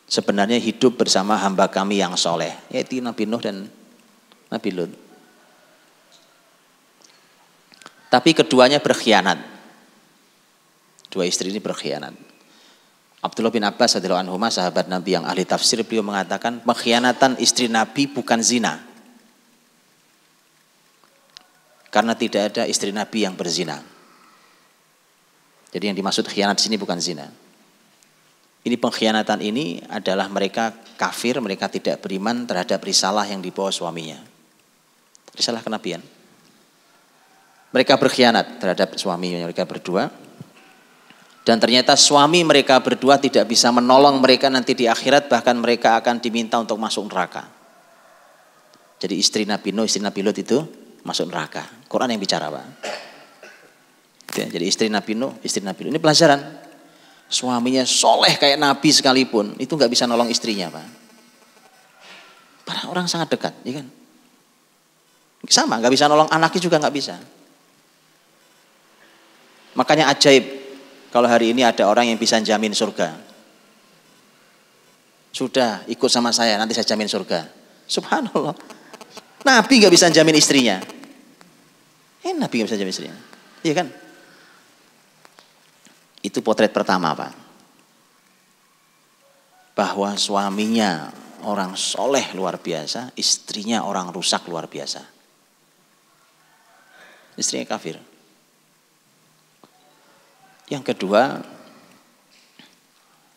A: sebenarnya hidup bersama hamba kami yang soleh, yaitu Nabi Nuh dan Nabi Lut. Tapi keduanya berkhianat. Dua istri ini berkhianat. Abdullah bin Abbas radhiyallahu anhu sahabat Nabi yang ahli tafsir beliau mengatakan pengkhianatan istri Nabi bukan zina. Karena tidak ada istri Nabi yang berzina. Jadi yang dimaksud khianat sini bukan zina. Ini pengkhianatan ini adalah mereka kafir, mereka tidak beriman terhadap risalah yang dibawa suaminya. Risalah kenabian. Mereka berkhianat terhadap suami mereka berdua. Dan ternyata suami mereka berdua tidak bisa menolong mereka nanti di akhirat, bahkan mereka akan diminta untuk masuk neraka. Jadi istri Nabi Nuh, istri Nabi Lut itu masuk neraka. Quran yang bicara, Pak. Gitu ya. Jadi istri Nabi Nuh, istri Nabi Lut. Ini pelajaran suaminya soleh kayak nabi sekalipun, itu nggak bisa nolong istrinya, Pak. Para orang sangat dekat, ya kan? Sama, nggak bisa nolong anaknya juga nggak bisa. Makanya ajaib kalau hari ini ada orang yang bisa jamin surga. Sudah ikut sama saya, nanti saya jamin surga. Subhanallah. Nabi nggak bisa jamin istrinya. Eh, Nabi nggak bisa jamin istrinya. Iya kan? Itu potret pertama, Pak. Bahwa suaminya orang soleh luar biasa, istrinya orang rusak luar biasa. Istrinya kafir. Yang kedua,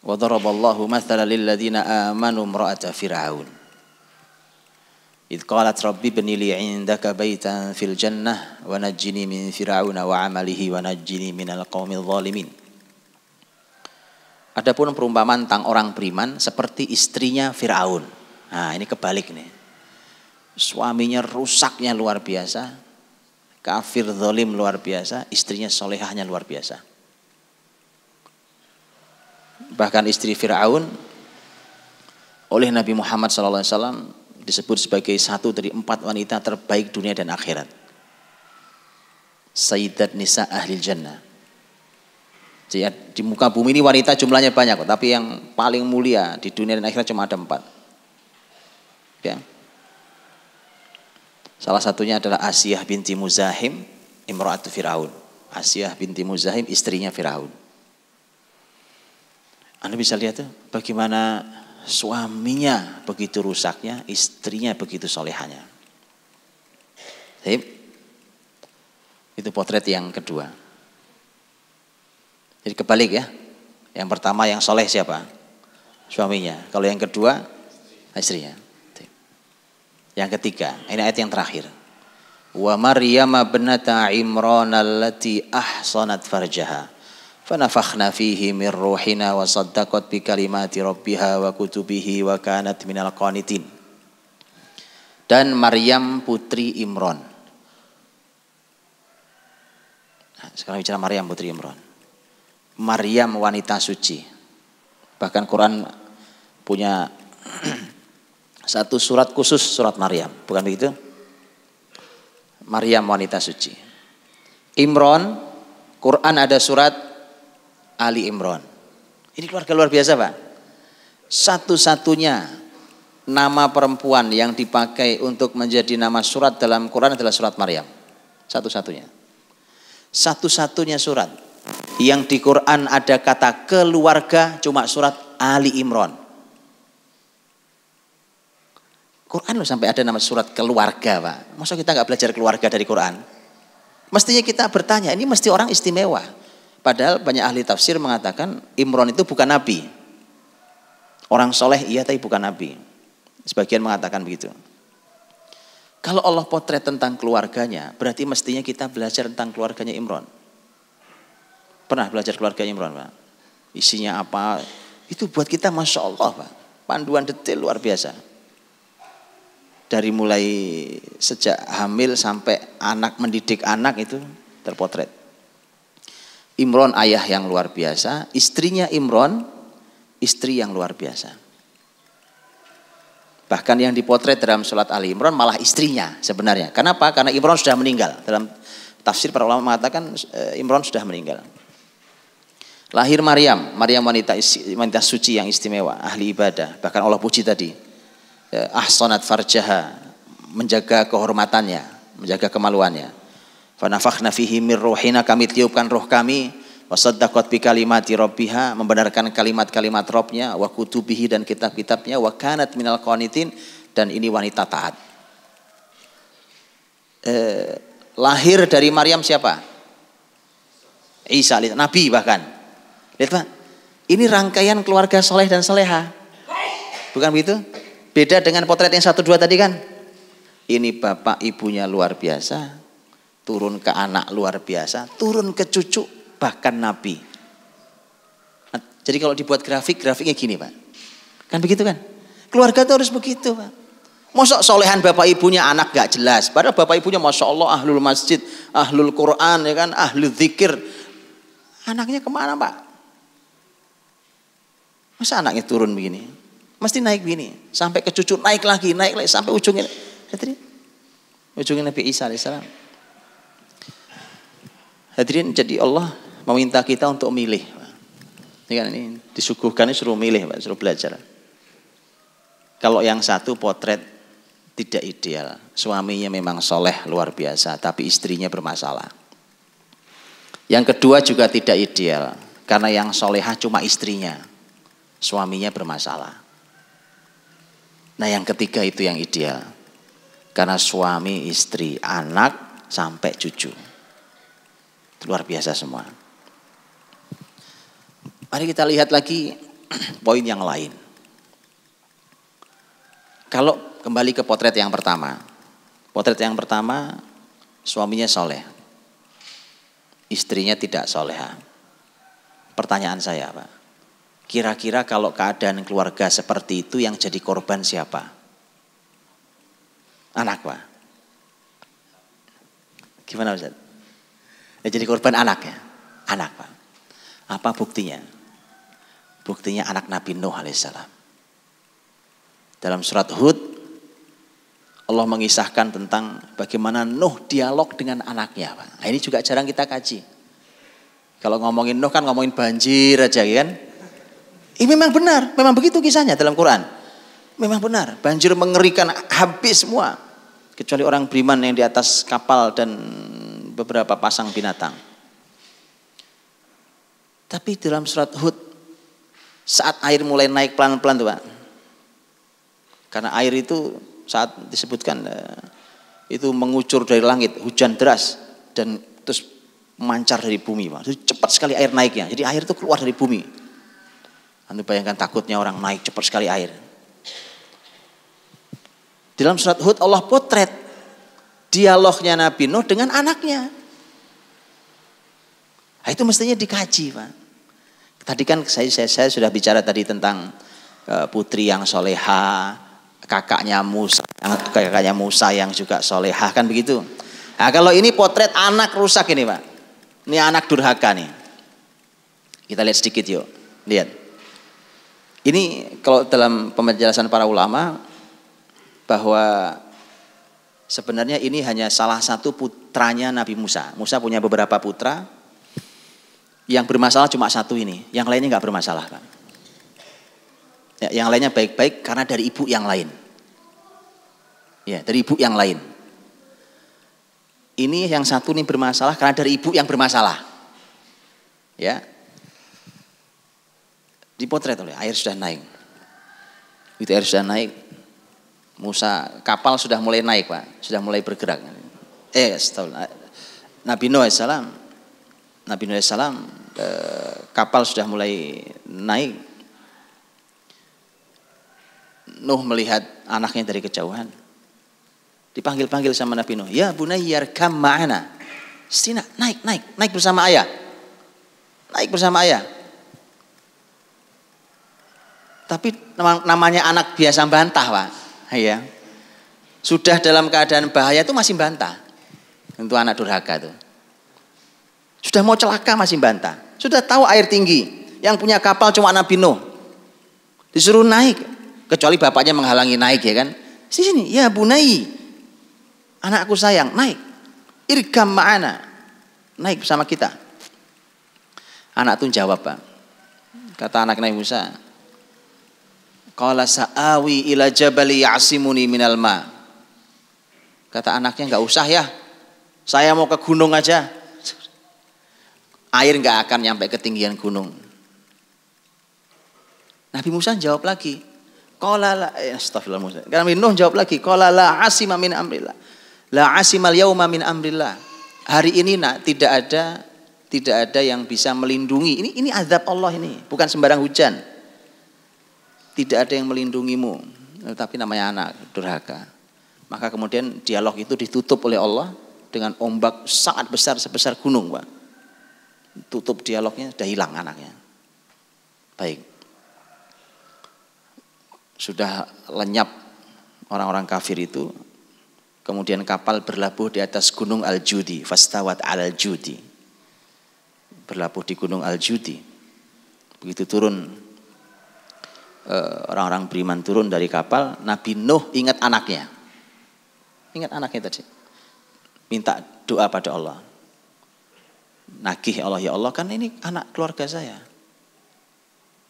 A: Wadaraballahu mathala lilladina amanu mra'ata fir'aun. Idh qalat rabbi bni fil jannah wa min fir'auna wa 'amalihi wa min zalimin. Adapun perumpamaan tentang orang beriman seperti istrinya Firaun. Nah, ini kebalik nih. Suaminya rusaknya luar biasa, kafir zalim luar biasa, istrinya solehahnya luar biasa. Bahkan istri Firaun oleh Nabi Muhammad SAW disebut sebagai satu dari empat wanita terbaik dunia dan akhirat. Sayyidat Nisa Ahli Jannah di muka bumi ini wanita jumlahnya banyak, kok, tapi yang paling mulia di dunia dan akhirat cuma ada empat. Ya. Salah satunya adalah Asiyah binti Muzahim, Imra'atu Fir'aun. Asiyah binti Muzahim, istrinya Fir'aun. Anda bisa lihat tuh bagaimana suaminya begitu rusaknya, istrinya begitu solehannya. Itu potret yang kedua. Jadi kebalik ya. Yang pertama yang soleh siapa? Suaminya. Kalau yang kedua istrinya. Yang ketiga, ini ayat yang terakhir. Wa Maryama binata Imran allati ahsanat farjaha. Fanafakhna fihi min ruhina wa saddaqat bi kalimati rabbiha wa kutubihi wa kanat minal qanitin. Dan Maryam putri Imran. Nah, sekarang bicara Maryam putri Imran. Maryam wanita suci. Bahkan Quran punya satu surat khusus surat Maryam, bukan begitu? Maryam wanita suci. Imron, Quran ada surat Ali Imron. Ini keluarga luar biasa Pak. Satu-satunya nama perempuan yang dipakai untuk menjadi nama surat dalam Quran adalah surat Maryam. Satu-satunya. Satu-satunya surat yang di Quran ada kata keluarga cuma surat Ali Imran. Quran loh sampai ada nama surat keluarga Pak. Masa kita nggak belajar keluarga dari Quran? Mestinya kita bertanya, ini mesti orang istimewa. Padahal banyak ahli tafsir mengatakan Imran itu bukan nabi. Orang soleh iya tapi bukan nabi. Sebagian mengatakan begitu. Kalau Allah potret tentang keluarganya, berarti mestinya kita belajar tentang keluarganya Imran. Pernah belajar keluarga Imron, Pak. Isinya apa? Itu buat kita Masya Allah, Pak. Panduan detail luar biasa. Dari mulai sejak hamil sampai anak mendidik anak itu terpotret. Imron ayah yang luar biasa, istrinya Imron istri yang luar biasa. Bahkan yang dipotret dalam sholat Ali Imron malah istrinya sebenarnya. Kenapa? Karena Imron sudah meninggal. Dalam tafsir para ulama mengatakan eh, Imron sudah meninggal. Lahir Maryam, Maryam wanita wanita suci yang istimewa, ahli ibadah. Bahkan Allah puji tadi. Eh, ahsanat farjaha, menjaga kehormatannya, menjaga kemaluannya. Fanafakhna fihi min ruhina, kami tiupkan roh kami. Wasaddaqat bi kalimati rabbiha, membenarkan kalimat-kalimat Rabbnya, wa kutubihi dan kitab-kitabnya, wa kanat minal qanitin dan ini wanita taat. Eh, lahir dari Maryam siapa? Isa, Nabi bahkan Lihat Pak, ini rangkaian keluarga soleh dan soleha. Bukan begitu? Beda dengan potret yang satu dua tadi kan? Ini bapak ibunya luar biasa, turun ke anak luar biasa, turun ke cucu, bahkan nabi. Nah, jadi kalau dibuat grafik, grafiknya gini Pak. Kan begitu kan? Keluarga itu harus begitu Pak. Masa solehan bapak ibunya anak gak jelas. Padahal bapak ibunya Masya Allah ahlul masjid, ahlul Quran, ya kan, ahlul zikir. Anaknya kemana Pak? Masa anaknya turun begini? Mesti naik begini. Sampai ke cucu naik lagi, naik lagi. Sampai ujungnya. Hadirin. Ujungnya Nabi Isa AS. Hadirin jadi Allah meminta kita untuk milih. Ini kan ini disuguhkan ini suruh milih, Pak, suruh belajar. Kalau yang satu potret tidak ideal, suaminya memang soleh luar biasa, tapi istrinya bermasalah. Yang kedua juga tidak ideal, karena yang solehah cuma istrinya suaminya bermasalah. Nah yang ketiga itu yang ideal. Karena suami, istri, anak sampai cucu. Itu luar biasa semua. Mari kita lihat lagi poin yang lain. Kalau kembali ke potret yang pertama. Potret yang pertama suaminya soleh. Istrinya tidak soleha. Pertanyaan saya Pak Kira-kira kalau keadaan keluarga seperti itu yang jadi korban siapa? Anak pak. Gimana Ustaz? Ya, jadi korban anak ya? Anak pak. Apa buktinya? Buktinya anak Nabi Nuh alaihissalam. Dalam surat Hud, Allah mengisahkan tentang bagaimana Nuh dialog dengan anaknya. Pak. Nah, ini juga jarang kita kaji. Kalau ngomongin Nuh kan ngomongin banjir aja ya kan. Ini memang benar, memang begitu kisahnya dalam Quran. Memang benar, banjir mengerikan habis semua. Kecuali orang beriman yang di atas kapal dan beberapa pasang binatang. Tapi dalam surat Hud, saat air mulai naik pelan-pelan tuh Pak. Karena air itu saat disebutkan eh, itu mengucur dari langit, hujan deras dan terus mancar dari bumi, Pak. Jadi cepat sekali air naiknya. Jadi air itu keluar dari bumi. Anda bayangkan takutnya orang naik cepat sekali air. Dalam surat Hud Allah potret dialognya Nabi Nuh dengan anaknya. Nah, itu mestinya dikaji, Pak. Tadi kan saya, saya, saya sudah bicara tadi tentang e, putri yang soleha, kakaknya Musa, kakaknya Musa yang juga soleha kan begitu. Nah, kalau ini potret anak rusak ini, Pak. Ini anak durhaka nih. Kita lihat sedikit yuk. Lihat. Ini kalau dalam penjelasan para ulama bahwa sebenarnya ini hanya salah satu putranya Nabi Musa. Musa punya beberapa putra, yang bermasalah cuma satu ini, yang lainnya nggak bermasalah kan. Ya, yang lainnya baik-baik karena dari ibu yang lain. Ya, dari ibu yang lain. Ini yang satu ini bermasalah karena dari ibu yang bermasalah. Ya, Dipotret oleh air sudah naik. Itu air sudah naik. Musa kapal sudah mulai naik pak, sudah mulai bergerak. Eh, setahun. Nabi Nuh salam, Nabi Nuh salam eh, kapal sudah mulai naik. Nuh melihat anaknya dari kejauhan. Dipanggil-panggil sama Nabi Nuh. Ya bunayyar kam ma'ana. Sina, naik, naik, naik bersama ayah. Naik bersama ayah. Tapi namanya anak biasa bantah, Pak. Ya. Sudah dalam keadaan bahaya itu masih bantah. Untuk anak durhaka itu. Sudah mau celaka masih bantah. Sudah tahu air tinggi. Yang punya kapal cuma Nabi Nuh. Disuruh naik. Kecuali bapaknya menghalangi naik ya kan. Sini, sini. Ya bunai. Anakku sayang, naik. Irgam ma'ana. Naik bersama kita. Anak itu jawab, Pak. Kata anak Nabi Musa, Qala sa'awi ila jabali ya'simuni minal ma. Kata anaknya enggak usah ya. Saya mau ke gunung aja. Air enggak akan nyampe ketinggian gunung. Nabi Musa jawab lagi. Qala la eh, astaghfirullah Musa. Nabi Nuh jawab lagi, qala la asima min amrillah. La asimal yauma min amrillah. Hari ini nak tidak ada tidak ada yang bisa melindungi. Ini ini azab Allah ini, bukan sembarang hujan tidak ada yang melindungimu, tetapi namanya anak durhaka. Maka kemudian dialog itu ditutup oleh Allah dengan ombak sangat besar sebesar gunung, Pak. Tutup dialognya, sudah hilang anaknya. Baik. Sudah lenyap orang-orang kafir itu. Kemudian kapal berlabuh di atas gunung Al-Judi, Fastawat Al-Judi. Berlabuh di gunung Al-Judi. Begitu turun Eh, orang-orang beriman turun dari kapal, Nabi Nuh ingat anaknya. Ingat anaknya tadi. Minta doa pada Allah. Nagih ya Allah, ya Allah kan ini anak keluarga saya.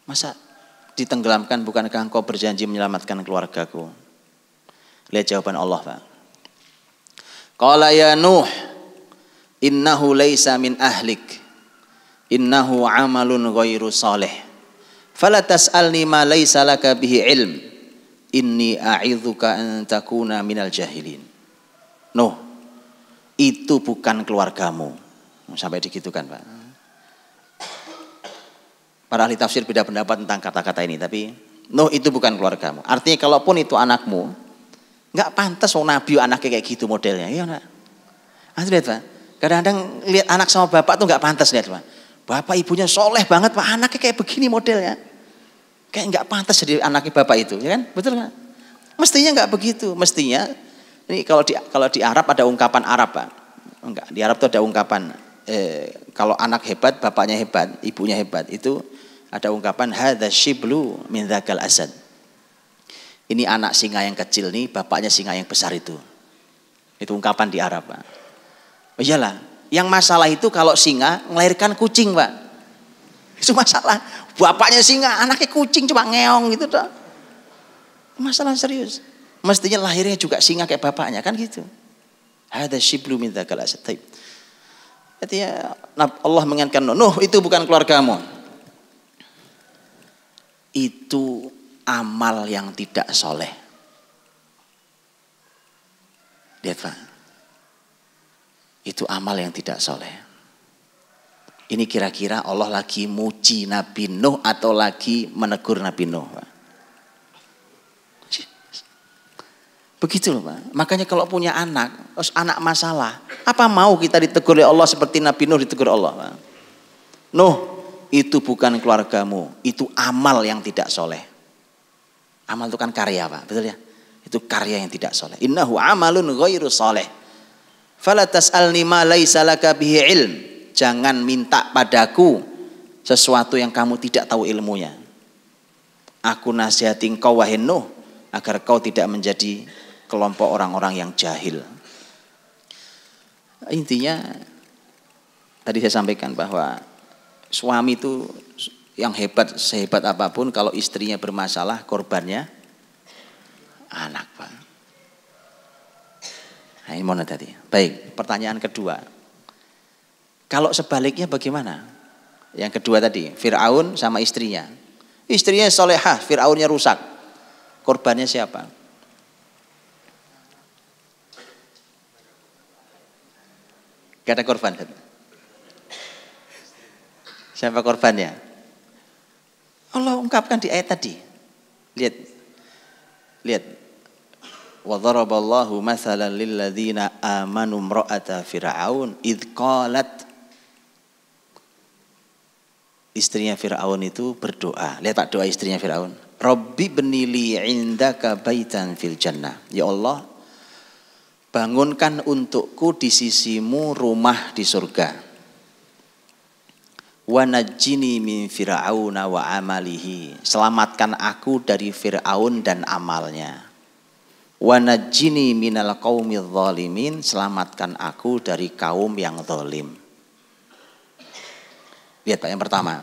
A: Masa ditenggelamkan bukankah engkau berjanji menyelamatkan keluargaku? Lihat jawaban Allah Pak. Qala ya Nuh innahu laisa min ahlik innahu amalun ghairu salih Fala tas'alni ma laysa laka bihi ilm. Inni a'idzuka an takuna minal jahilin. No, itu bukan keluargamu. Sampai kan Pak. Para ahli tafsir beda pendapat tentang kata-kata ini, tapi no itu bukan keluargamu. Artinya kalaupun itu anakmu, nggak pantas orang nabi anaknya kayak gitu modelnya. Iya enggak? Anda lihat Pak, kadang-kadang lihat anak sama bapak tuh nggak pantas lihat Pak Bapak ibunya soleh banget, pak anaknya kayak begini modelnya. Kayak nggak pantas jadi anaknya bapak itu, ya kan? Betul nggak? Mestinya nggak begitu, mestinya. Ini kalau di kalau di Arab ada ungkapan Arab pak, enggak di Arab tuh ada ungkapan. Eh, kalau anak hebat, bapaknya hebat, ibunya hebat, itu ada ungkapan hadza shiblu min dzakal asad. Ini anak singa yang kecil nih, bapaknya singa yang besar itu. Itu ungkapan di Arab, Pak. Oh iyalah, yang masalah itu kalau singa melahirkan kucing, Pak. Itu masalah. Bapaknya singa, anaknya kucing cuma ngeong gitu dong. Masalah serius. Mestinya lahirnya juga singa kayak bapaknya kan gitu. Ada shiblu min dzakal Jadi ya, Allah mengingatkan Nuh, Nuh itu bukan keluargamu. Itu amal yang tidak soleh. Lihat Pak. Itu amal yang tidak soleh. Ini kira-kira Allah lagi muji Nabi Nuh atau lagi menegur Nabi Nuh. Begitu loh Pak. Makanya kalau punya anak, terus anak masalah. Apa mau kita ditegur oleh Allah seperti Nabi Nuh ditegur Allah Pak? Nuh, itu bukan keluargamu. Itu amal yang tidak soleh. Amal itu kan karya Pak, betul ya? Itu karya yang tidak soleh. Innahu amalun ghairu soleh Fala tas'alni ma laisa laka bihi ilm. Jangan minta padaku sesuatu yang kamu tidak tahu ilmunya. Aku nasihati engkau wahai Nuh agar kau tidak menjadi kelompok orang-orang yang jahil. Intinya tadi saya sampaikan bahwa suami itu yang hebat sehebat apapun kalau istrinya bermasalah korbannya anak Pak tadi. Nah, Baik, pertanyaan kedua. Kalau sebaliknya bagaimana? Yang kedua tadi, Fir'aun sama istrinya. Istrinya solehah, Fir'aunnya rusak. Korbannya siapa? Gak ada korban. Siapa korbannya? Allah ungkapkan di ayat tadi. Lihat. Lihat, وضرب الله مثلا للذين آمنوا امرأة فرعون إذ قالت istrinya Fir'aun itu berdoa. Lihat Pak doa istrinya Fir'aun. Robbi benili indaka baitan fil jannah. Ya Allah, bangunkan untukku di sisimu rumah di surga. Wanajini min Fir'aun wa amalihi. Selamatkan aku dari Fir'aun dan amalnya. Wanajini minal kaumil zalimin, selamatkan aku dari kaum yang zalim. Lihat Pak yang pertama.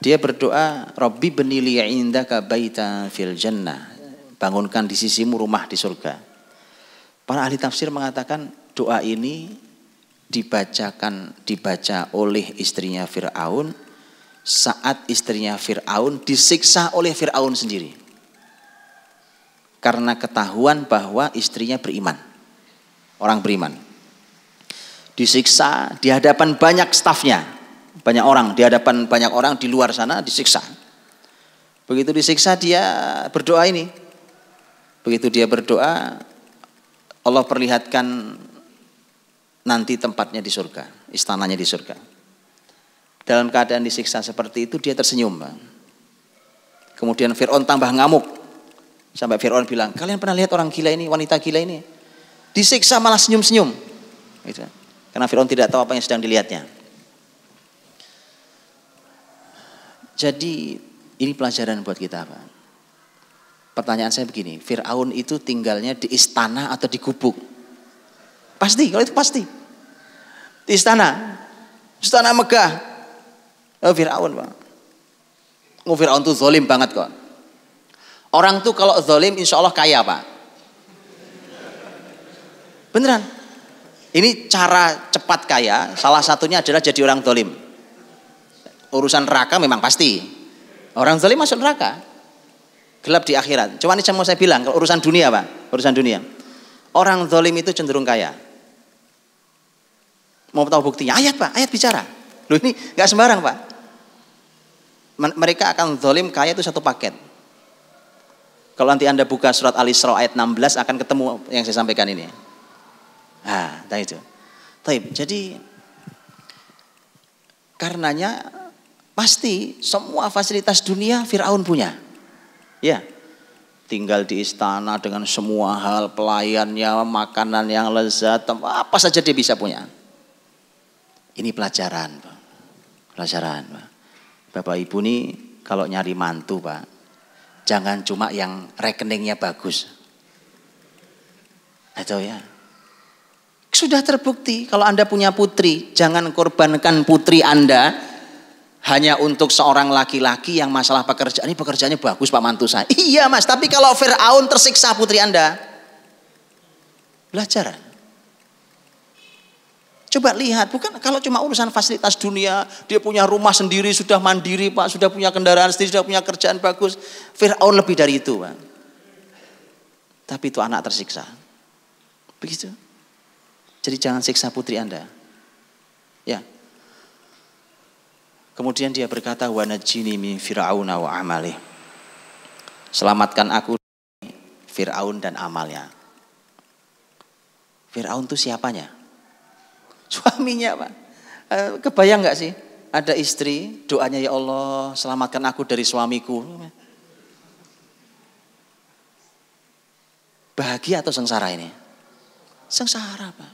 A: Dia berdoa, Rabbi benili indaka baita fil jannah. Bangunkan di sisimu rumah di surga. Para ahli tafsir mengatakan doa ini dibacakan dibaca oleh istrinya Firaun saat istrinya Firaun disiksa oleh Firaun sendiri karena ketahuan bahwa istrinya beriman. Orang beriman. Disiksa di hadapan banyak stafnya, banyak orang, di hadapan banyak orang di luar sana disiksa. Begitu disiksa dia berdoa ini. Begitu dia berdoa, Allah perlihatkan nanti tempatnya di surga, istananya di surga. Dalam keadaan disiksa seperti itu dia tersenyum. Kemudian Fir'aun tambah ngamuk, Sampai Fir'aun bilang, kalian pernah lihat orang gila ini, wanita gila ini? Disiksa malah senyum-senyum. Gitu. Karena Fir'aun tidak tahu apa yang sedang dilihatnya. Jadi ini pelajaran buat kita apa? Pertanyaan saya begini, Fir'aun itu tinggalnya di istana atau di gubuk? Pasti, kalau itu pasti. Di istana, istana megah. Oh, Fir'aun Pak. Oh, Fir'aun itu zolim banget kok Orang tuh kalau zolim insya Allah kaya pak. Beneran. Ini cara cepat kaya, salah satunya adalah jadi orang zolim. Urusan neraka memang pasti. Orang zolim masuk neraka. Gelap di akhirat. Cuma ini mau saya bilang, kalau urusan dunia pak, urusan dunia. Orang zolim itu cenderung kaya. Mau tahu buktinya? Ayat pak, ayat bicara. Loh ini gak sembarang pak. Mereka akan zolim kaya itu satu paket kalau nanti Anda buka surat Al-Isra ayat 16 akan ketemu yang saya sampaikan ini. Nah, itu. Taib. Jadi karenanya pasti semua fasilitas dunia Firaun punya. Ya. Tinggal di istana dengan semua hal, pelayannya, makanan yang lezat, apa saja dia bisa punya. Ini pelajaran, Pak. Pelajaran, Pak. Bapak Ibu nih kalau nyari mantu, Pak Jangan cuma yang rekeningnya bagus. Atau ya. Sudah terbukti kalau Anda punya putri, jangan korbankan putri Anda hanya untuk seorang laki-laki yang masalah pekerjaan. Ini pekerjaannya bagus Pak Mantu saya. Iya Mas, tapi kalau Fir'aun tersiksa putri Anda. Belajar. Coba lihat, bukan kalau cuma urusan fasilitas dunia, dia punya rumah sendiri, sudah mandiri Pak, sudah punya kendaraan sendiri, sudah punya kerjaan bagus. Fir'aun lebih dari itu Pak. Tapi itu anak tersiksa. Begitu. Jadi jangan siksa putri Anda. Ya. Kemudian dia berkata, wana jini min fir'aun wa amali. Selamatkan aku Fir'aun dan amalnya. Fir'aun itu siapanya? Suaminya Pak. Eh, kebayang nggak sih? Ada istri, doanya ya Allah, selamatkan aku dari suamiku. Bahagia atau sengsara ini? Sengsara, Pak.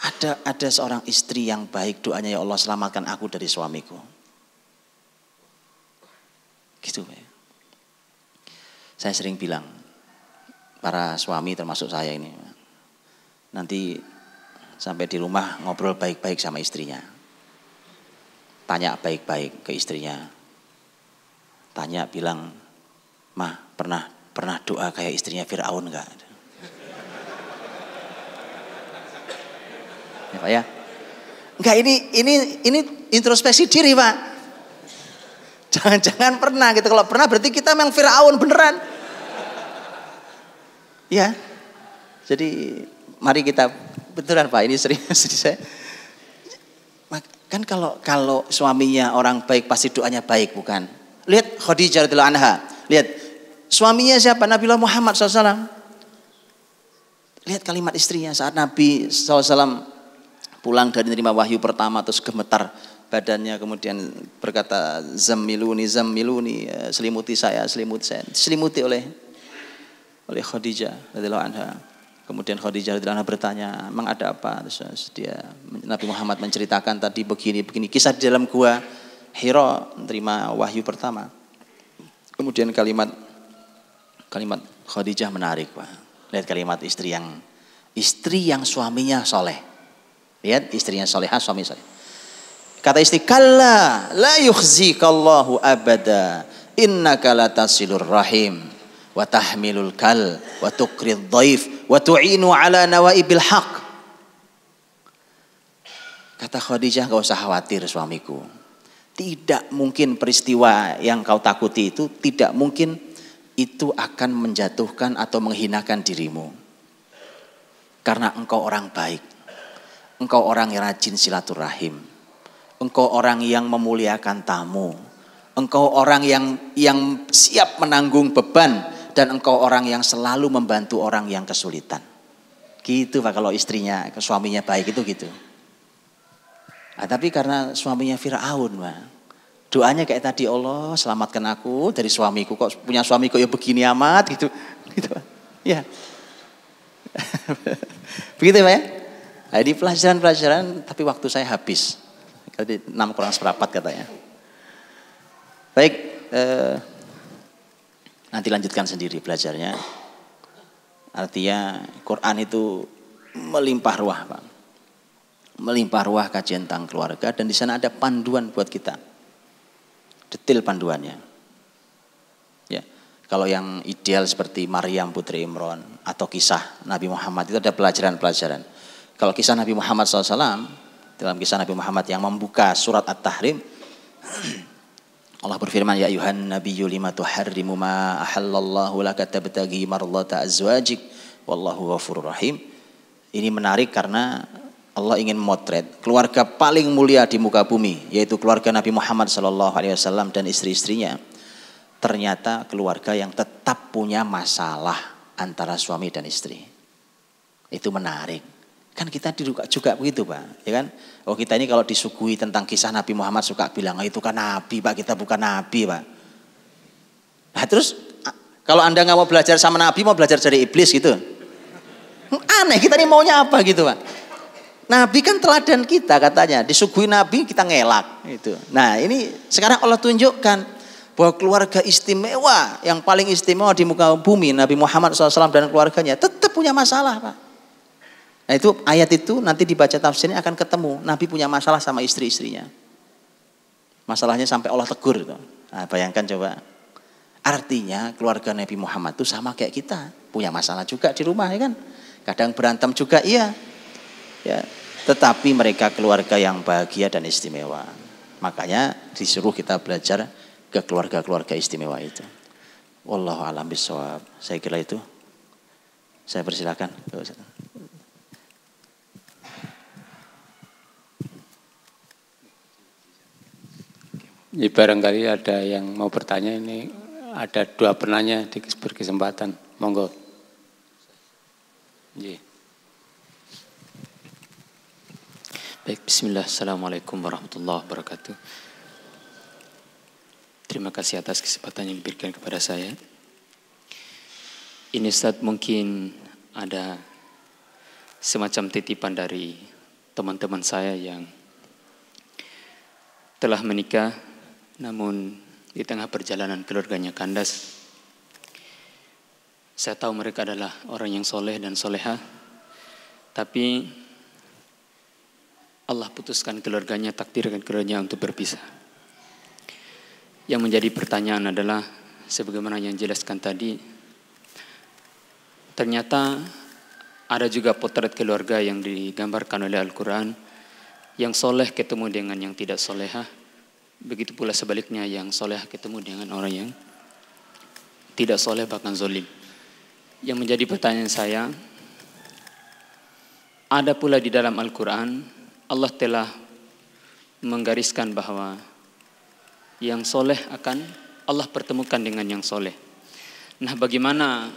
A: Ada ada seorang istri yang baik, doanya ya Allah, selamatkan aku dari suamiku. Gitu, Pak. Saya sering bilang, para suami termasuk saya ini, nanti sampai di rumah ngobrol baik-baik sama istrinya. Tanya baik-baik ke istrinya. Tanya bilang, mah pernah pernah doa kayak istrinya Firaun enggak?" Ya, Pak ya. Enggak ini ini ini introspeksi diri, Pak. Jangan-jangan pernah gitu. Kalau pernah berarti kita memang Firaun beneran. Ya. Jadi mari kita beneran Pak, ini serius saya. Kan kalau kalau suaminya orang baik pasti doanya baik bukan? Lihat Khadijah radhiyallahu anha. Lihat suaminya siapa? Nabi Muhammad SAW. Lihat kalimat istrinya saat Nabi SAW pulang dari nerima wahyu pertama terus gemetar badannya kemudian berkata zamiluni zamiluni ya, selimuti saya selimuti saya selimuti oleh oleh Khadijah radhiyallahu anha Kemudian Khadijah radhiyallahu bertanya, "Emang ada apa?" Terus dia Nabi Muhammad menceritakan tadi begini begini kisah di dalam gua Hira menerima wahyu pertama. Kemudian kalimat kalimat Khadijah menarik, Pak. Lihat kalimat istri yang istri yang suaminya soleh. Lihat istrinya solehah, suami soleh. Kata istri, "Kalla la yukhzikallahu abada. Innaka latasilur rahim wa tahmilul kal wa tuqrid wa tu'inu ala nawaibil haq. Kata Khadijah gak usah khawatir suamiku. Tidak mungkin peristiwa yang kau takuti itu tidak mungkin itu akan menjatuhkan atau menghinakan dirimu. Karena engkau orang baik. Engkau orang yang rajin silaturahim. Engkau orang yang memuliakan tamu. Engkau orang yang yang siap menanggung beban dan engkau orang yang selalu membantu orang yang kesulitan. Gitu Pak kalau istrinya, suaminya baik itu gitu. Nah, tapi karena suaminya Fir'aun Pak, doanya kayak tadi Allah selamatkan aku dari suamiku kok punya suami kok ya begini amat gitu gitu ya begitu pak ya jadi nah, pelajaran-pelajaran tapi waktu saya habis Jadi 6 kurang seperempat katanya baik eh, Nanti lanjutkan sendiri belajarnya. Artinya Quran itu melimpah ruah, Pak. Melimpah ruah kajian tentang keluarga dan di sana ada panduan buat kita. detail panduannya. Ya. Kalau yang ideal seperti Maryam putri Imron atau kisah Nabi Muhammad itu ada pelajaran-pelajaran. Kalau kisah Nabi Muhammad SAW, dalam kisah Nabi Muhammad yang membuka surat At-Tahrim, Allah berfirman ya ayuhan nabiyyu lima tuharrimu ma ahallallahu laka tabtagi marlata azwajik wallahu ghafurur rahim. Ini menarik karena Allah ingin memotret keluarga paling mulia di muka bumi yaitu keluarga Nabi Muhammad sallallahu alaihi wasallam dan istri-istrinya. Ternyata keluarga yang tetap punya masalah antara suami dan istri. Itu menarik. Kan kita juga, juga begitu Pak, ya kan? Oh kita ini kalau disuguhi tentang kisah Nabi Muhammad suka bilang, oh, itu kan Nabi Pak, kita bukan Nabi Pak. Nah terus kalau Anda nggak mau belajar sama Nabi, mau belajar dari iblis gitu. Hmm, aneh, kita ini maunya apa gitu Pak. Nabi kan teladan kita katanya, disuguhi Nabi kita ngelak. Itu. Nah ini sekarang Allah tunjukkan bahwa keluarga istimewa yang paling istimewa di muka bumi Nabi Muhammad SAW dan keluarganya tetap punya masalah Pak. Nah itu ayat itu nanti dibaca tafsirnya akan ketemu. Nabi punya masalah sama istri-istrinya. Masalahnya sampai Allah tegur. Gitu. Nah, bayangkan coba. Artinya keluarga Nabi Muhammad itu sama kayak kita. Punya masalah juga di rumah ya kan. Kadang berantem juga iya. Ya, tetapi mereka keluarga yang bahagia dan istimewa. Makanya disuruh kita belajar ke keluarga-keluarga istimewa itu. Wallahu alam bisawab. Saya kira itu. Saya persilakan.
B: Ya, barangkali ada yang mau bertanya ini ada dua penanya di kesempatan Monggo. Ya. Baik, bismillah. Assalamualaikum warahmatullahi wabarakatuh. Terima kasih atas kesempatan yang diberikan kepada saya. Ini Ustaz mungkin ada semacam titipan dari teman-teman saya yang telah menikah namun di tengah perjalanan keluarganya kandas, saya tahu mereka adalah orang yang soleh dan soleha, tapi Allah putuskan keluarganya, takdirkan keluarganya untuk berpisah. Yang menjadi pertanyaan adalah, sebagaimana yang jelaskan tadi, ternyata ada juga potret keluarga yang digambarkan oleh Al-Quran, yang soleh ketemu dengan yang tidak solehah, Begitu pula sebaliknya yang soleh ketemu dengan orang yang tidak soleh bahkan zolim. Yang menjadi pertanyaan saya, ada pula di dalam Al-Quran, Allah telah menggariskan bahwa yang soleh akan Allah pertemukan dengan yang soleh. Nah bagaimana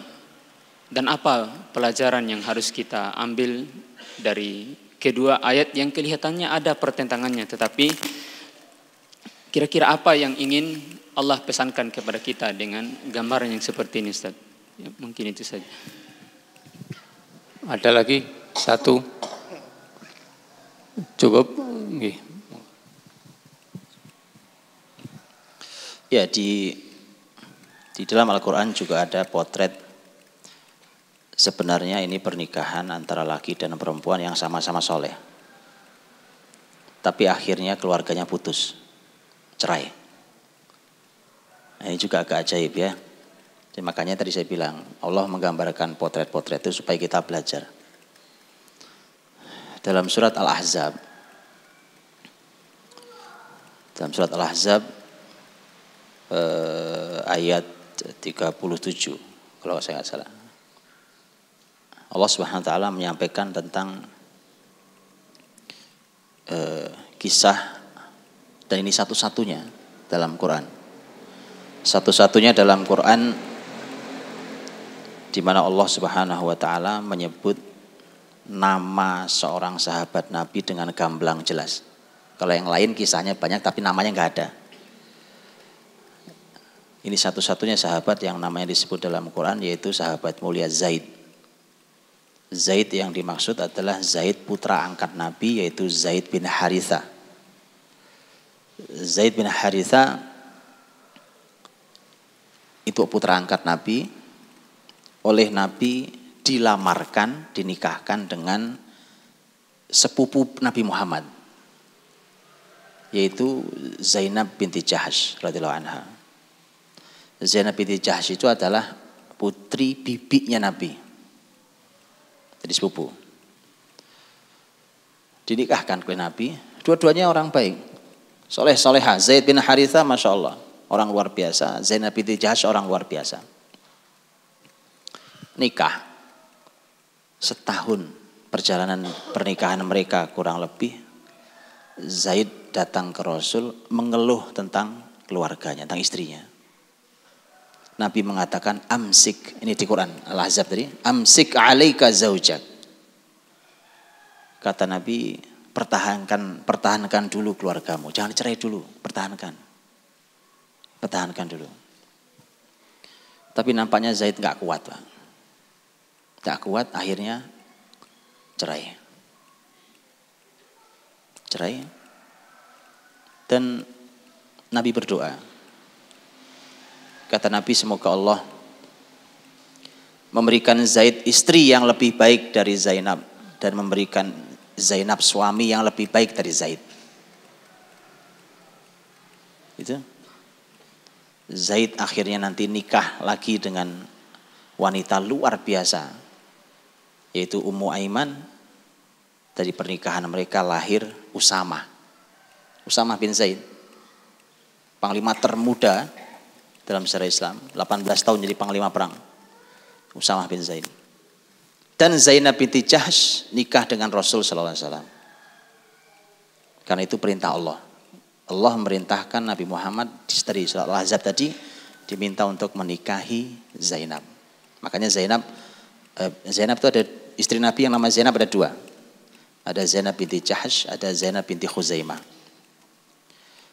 B: dan apa pelajaran yang harus kita ambil dari kedua ayat yang kelihatannya ada pertentangannya tetapi Kira-kira apa yang ingin Allah pesankan kepada kita dengan gambaran yang seperti ini Ustaz? Ya, mungkin itu saja. Ada lagi satu. Cukup.
A: Ya di di dalam Al-Quran juga ada potret sebenarnya ini pernikahan antara laki dan perempuan yang sama-sama soleh. Tapi akhirnya keluarganya putus cerai. Nah, ini juga agak ajaib ya. Jadi makanya tadi saya bilang Allah menggambarkan potret-potret itu supaya kita belajar. Dalam surat Al-Ahzab dalam surat Al-Ahzab eh, ayat 37 kalau saya nggak salah. Allah Subhanahu wa taala menyampaikan tentang eh, kisah dan ini satu-satunya dalam Quran. Satu-satunya dalam Quran di mana Allah Subhanahu wa taala menyebut nama seorang sahabat Nabi dengan gamblang jelas. Kalau yang lain kisahnya banyak tapi namanya nggak ada. Ini satu-satunya sahabat yang namanya disebut dalam Quran yaitu sahabat mulia Zaid. Zaid yang dimaksud adalah Zaid putra angkat Nabi yaitu Zaid bin Harithah. Zaid bin Haritha itu putra angkat Nabi oleh Nabi dilamarkan, dinikahkan dengan sepupu Nabi Muhammad yaitu Zainab binti Jahash radhiyallahu anha. Zainab binti Jahash itu adalah putri bibinya Nabi. Jadi sepupu. Dinikahkan oleh Nabi, dua-duanya orang baik Soleh soleha. Zaid bin Haritha, Masya Allah. Orang luar biasa. Zainab binti Jahash orang luar biasa. Nikah. Setahun perjalanan pernikahan mereka kurang lebih. Zaid datang ke Rasul mengeluh tentang keluarganya, tentang istrinya. Nabi mengatakan amsik, ini di Quran Al-Ahzab tadi, amsik alaika zaujak. Kata Nabi, pertahankan pertahankan dulu keluargamu. Jangan cerai dulu, pertahankan. Pertahankan dulu. Tapi nampaknya Zaid nggak kuat, bang Nggak kuat, akhirnya cerai. Cerai. Dan Nabi berdoa. Kata Nabi, semoga Allah memberikan Zaid istri yang lebih baik dari Zainab dan memberikan Zainab suami yang lebih baik dari Zaid. Itu. Zaid akhirnya nanti nikah lagi dengan wanita luar biasa yaitu Ummu Aiman dari pernikahan mereka lahir Usama. Usama bin Zaid. Panglima termuda dalam sejarah Islam, 18 tahun jadi panglima perang. Usama bin Zaid. Dan Zainab binti Jahsh nikah dengan Rasul Sallallahu Alaihi Wasallam. Karena itu perintah Allah. Allah merintahkan Nabi Muhammad istri surat Al-Ahzab tadi diminta untuk menikahi Zainab. Makanya Zainab eh, Zainab itu ada istri Nabi yang nama Zainab ada dua. Ada Zainab binti Jahsh, ada Zainab binti Khuzaimah.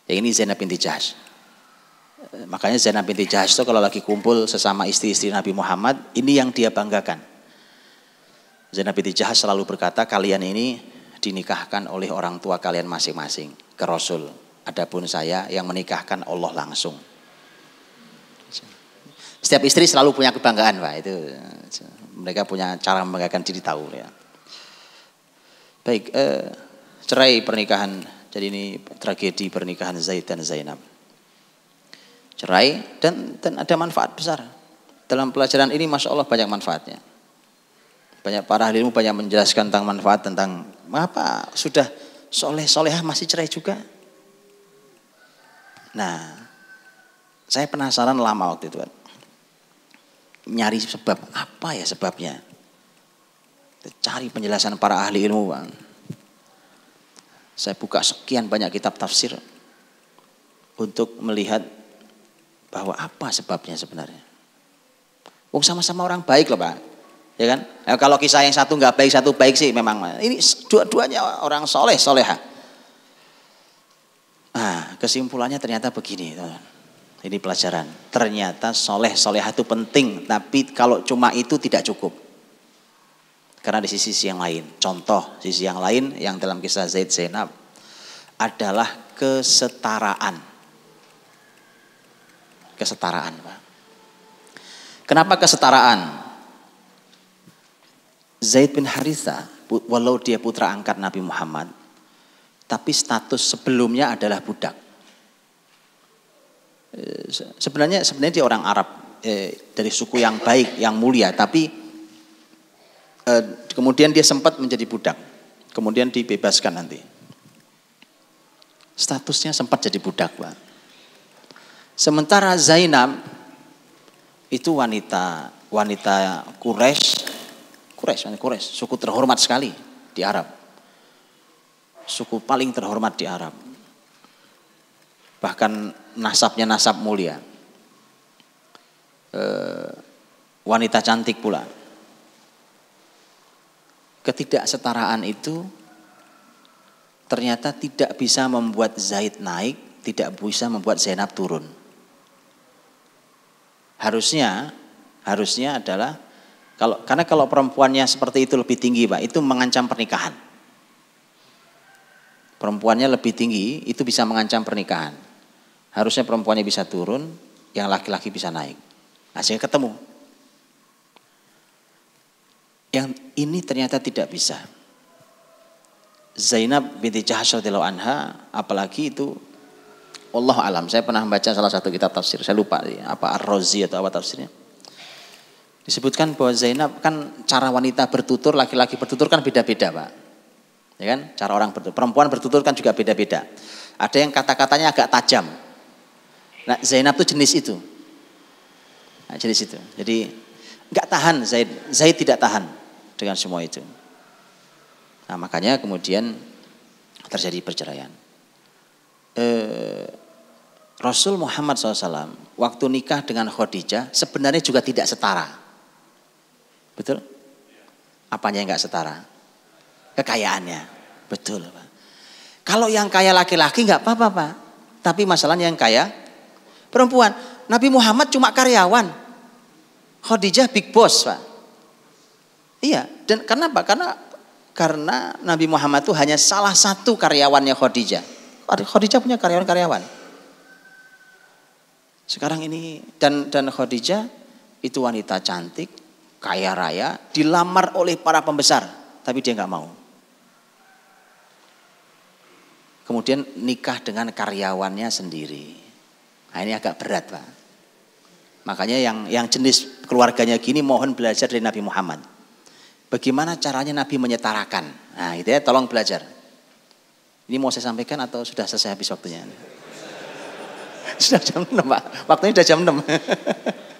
A: Yang ini Zainab binti Jahsh. Eh, makanya Zainab binti Jahsh itu kalau lagi kumpul sesama istri-istri Nabi Muhammad, ini yang dia banggakan. Zainab binti Jahas selalu berkata, kalian ini dinikahkan oleh orang tua kalian masing-masing ke Rasul. Adapun saya yang menikahkan Allah langsung. Setiap istri selalu punya kebanggaan, Pak. Itu mereka punya cara membanggakan diri tahu ya. Baik, eh, cerai pernikahan. Jadi ini tragedi pernikahan Zaid dan Zainab. Cerai dan dan ada manfaat besar. Dalam pelajaran ini Masya Allah banyak manfaatnya. Banyak para ahli ilmu banyak menjelaskan tentang manfaat tentang apa sudah soleh solehah masih cerai juga. Nah, saya penasaran lama waktu itu. Nyari sebab apa ya sebabnya? Cari penjelasan para ahli ilmu, Bang. Saya buka sekian banyak kitab tafsir untuk melihat bahwa apa sebabnya sebenarnya. Wong sama-sama orang baik loh, Pak. Ya kan? Ya, kalau kisah yang satu nggak baik, satu baik sih memang. Ini dua-duanya orang soleh, soleha. Nah, kesimpulannya ternyata begini. Ini pelajaran. Ternyata soleh, soleha itu penting. Tapi kalau cuma itu tidak cukup. Karena di sisi, sisi yang lain. Contoh sisi yang lain yang dalam kisah Zaid Zainab. Adalah kesetaraan. Kesetaraan. Pak. Kenapa kesetaraan? Zaid bin Haritha, walau dia putra angkat Nabi Muhammad, tapi status sebelumnya adalah budak. Eh, sebenarnya sebenarnya dia orang Arab eh, dari suku yang baik, yang mulia, tapi eh, kemudian dia sempat menjadi budak, kemudian dibebaskan nanti. Statusnya sempat jadi budak, Pak. Sementara Zainab itu wanita wanita Quraisy Quraisy, Quraisy, suku terhormat sekali di Arab. Suku paling terhormat di Arab. Bahkan nasabnya nasab mulia. E, wanita cantik pula. Ketidaksetaraan itu ternyata tidak bisa membuat Zaid naik, tidak bisa membuat Zainab turun. Harusnya, harusnya adalah kalau karena kalau perempuannya seperti itu lebih tinggi, Pak, itu mengancam pernikahan. Perempuannya lebih tinggi itu bisa mengancam pernikahan. Harusnya perempuannya bisa turun, yang laki-laki bisa naik. Nah, ketemu. Yang ini ternyata tidak bisa. Zainab binti Jahash radhiyallahu anha apalagi itu Allah alam saya pernah membaca salah satu kitab tafsir saya lupa apa Ar-Razi atau apa tafsirnya disebutkan bahwa Zainab kan cara wanita bertutur, laki-laki bertutur kan beda-beda, Pak. Ya kan? Cara orang bertutur, perempuan bertutur kan juga beda-beda. Ada yang kata-katanya agak tajam. Nah, Zainab tuh jenis itu. Nah, jenis itu. Jadi nggak tahan Zaid, Zaid tidak tahan dengan semua itu. Nah, makanya kemudian terjadi perceraian. Eh, Rasul Muhammad SAW waktu nikah dengan Khadijah sebenarnya juga tidak setara. Betul? Apanya yang nggak setara? Kekayaannya. Betul, Pak. Kalau yang kaya laki-laki nggak apa-apa, Pak. Tapi masalahnya yang kaya perempuan. Nabi Muhammad cuma karyawan. Khadijah big boss, Pak. Iya, dan karena apa? Karena karena Nabi Muhammad itu hanya salah satu karyawannya Khadijah. Khadijah punya karyawan-karyawan. Sekarang ini dan dan Khadijah itu wanita cantik, kaya raya, dilamar oleh para pembesar, tapi dia nggak mau. Kemudian nikah dengan karyawannya sendiri. Nah, ini agak berat, Pak. Makanya yang yang jenis keluarganya gini mohon belajar dari Nabi Muhammad. Bagaimana caranya Nabi menyetarakan? Nah, itu ya tolong belajar. Ini mau saya sampaikan atau sudah selesai habis waktunya? sudah jam 6 Pak. Waktunya sudah jam 6.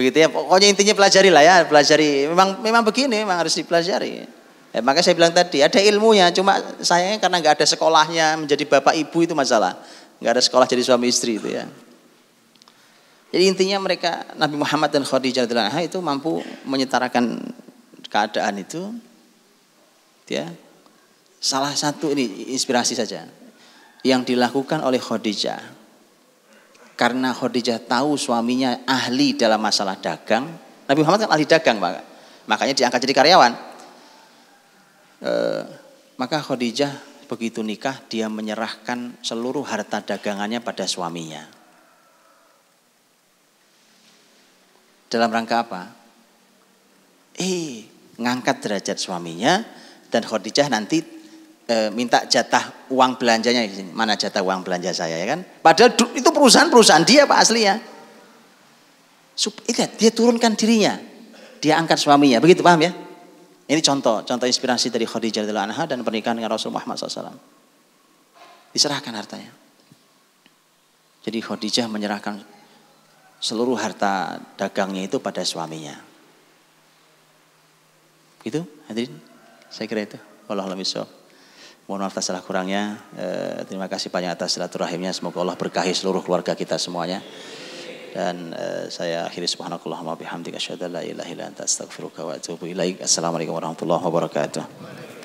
A: Begitu ya. Pokoknya intinya pelajari lah ya, pelajari. Memang memang begini, memang harus dipelajari. Ya, makanya saya bilang tadi ada ilmunya, cuma sayangnya karena nggak ada sekolahnya menjadi bapak ibu itu masalah. Nggak ada sekolah jadi suami istri itu ya. Jadi intinya mereka Nabi Muhammad dan Khadijah radhiyallahu itu mampu menyetarakan keadaan itu ya. Salah satu ini inspirasi saja yang dilakukan oleh Khadijah karena Khadijah tahu suaminya ahli dalam masalah dagang. Nabi Muhammad kan ahli dagang, Pak. Makanya diangkat jadi karyawan. E, maka Khadijah begitu nikah dia menyerahkan seluruh harta dagangannya pada suaminya. Dalam rangka apa? Eh, ngangkat derajat suaminya dan Khadijah nanti E, minta jatah uang belanjanya di sini. Mana jatah uang belanja saya ya kan? Padahal itu perusahaan-perusahaan dia Pak asli ya. Lihat, dia turunkan dirinya. Dia angkat suaminya. Begitu paham ya? Ini contoh, contoh inspirasi dari Khadijah radhiyallahu anha dan pernikahan dengan Rasul Muhammad SAW. Diserahkan hartanya. Jadi Khadijah menyerahkan seluruh harta dagangnya itu pada suaminya. Gitu, hadirin? Saya kira itu. Wallahualam Mohon maaf atas salah kurangnya. Eh, terima kasih banyak atas silaturahimnya. Semoga Allah berkahi seluruh keluarga kita semuanya. Dan eh, saya akhiri wa bihamdika asyhadu an la ilaha illa anta astaghfiruka wa atubu ilaik. Assalamualaikum warahmatullahi wabarakatuh.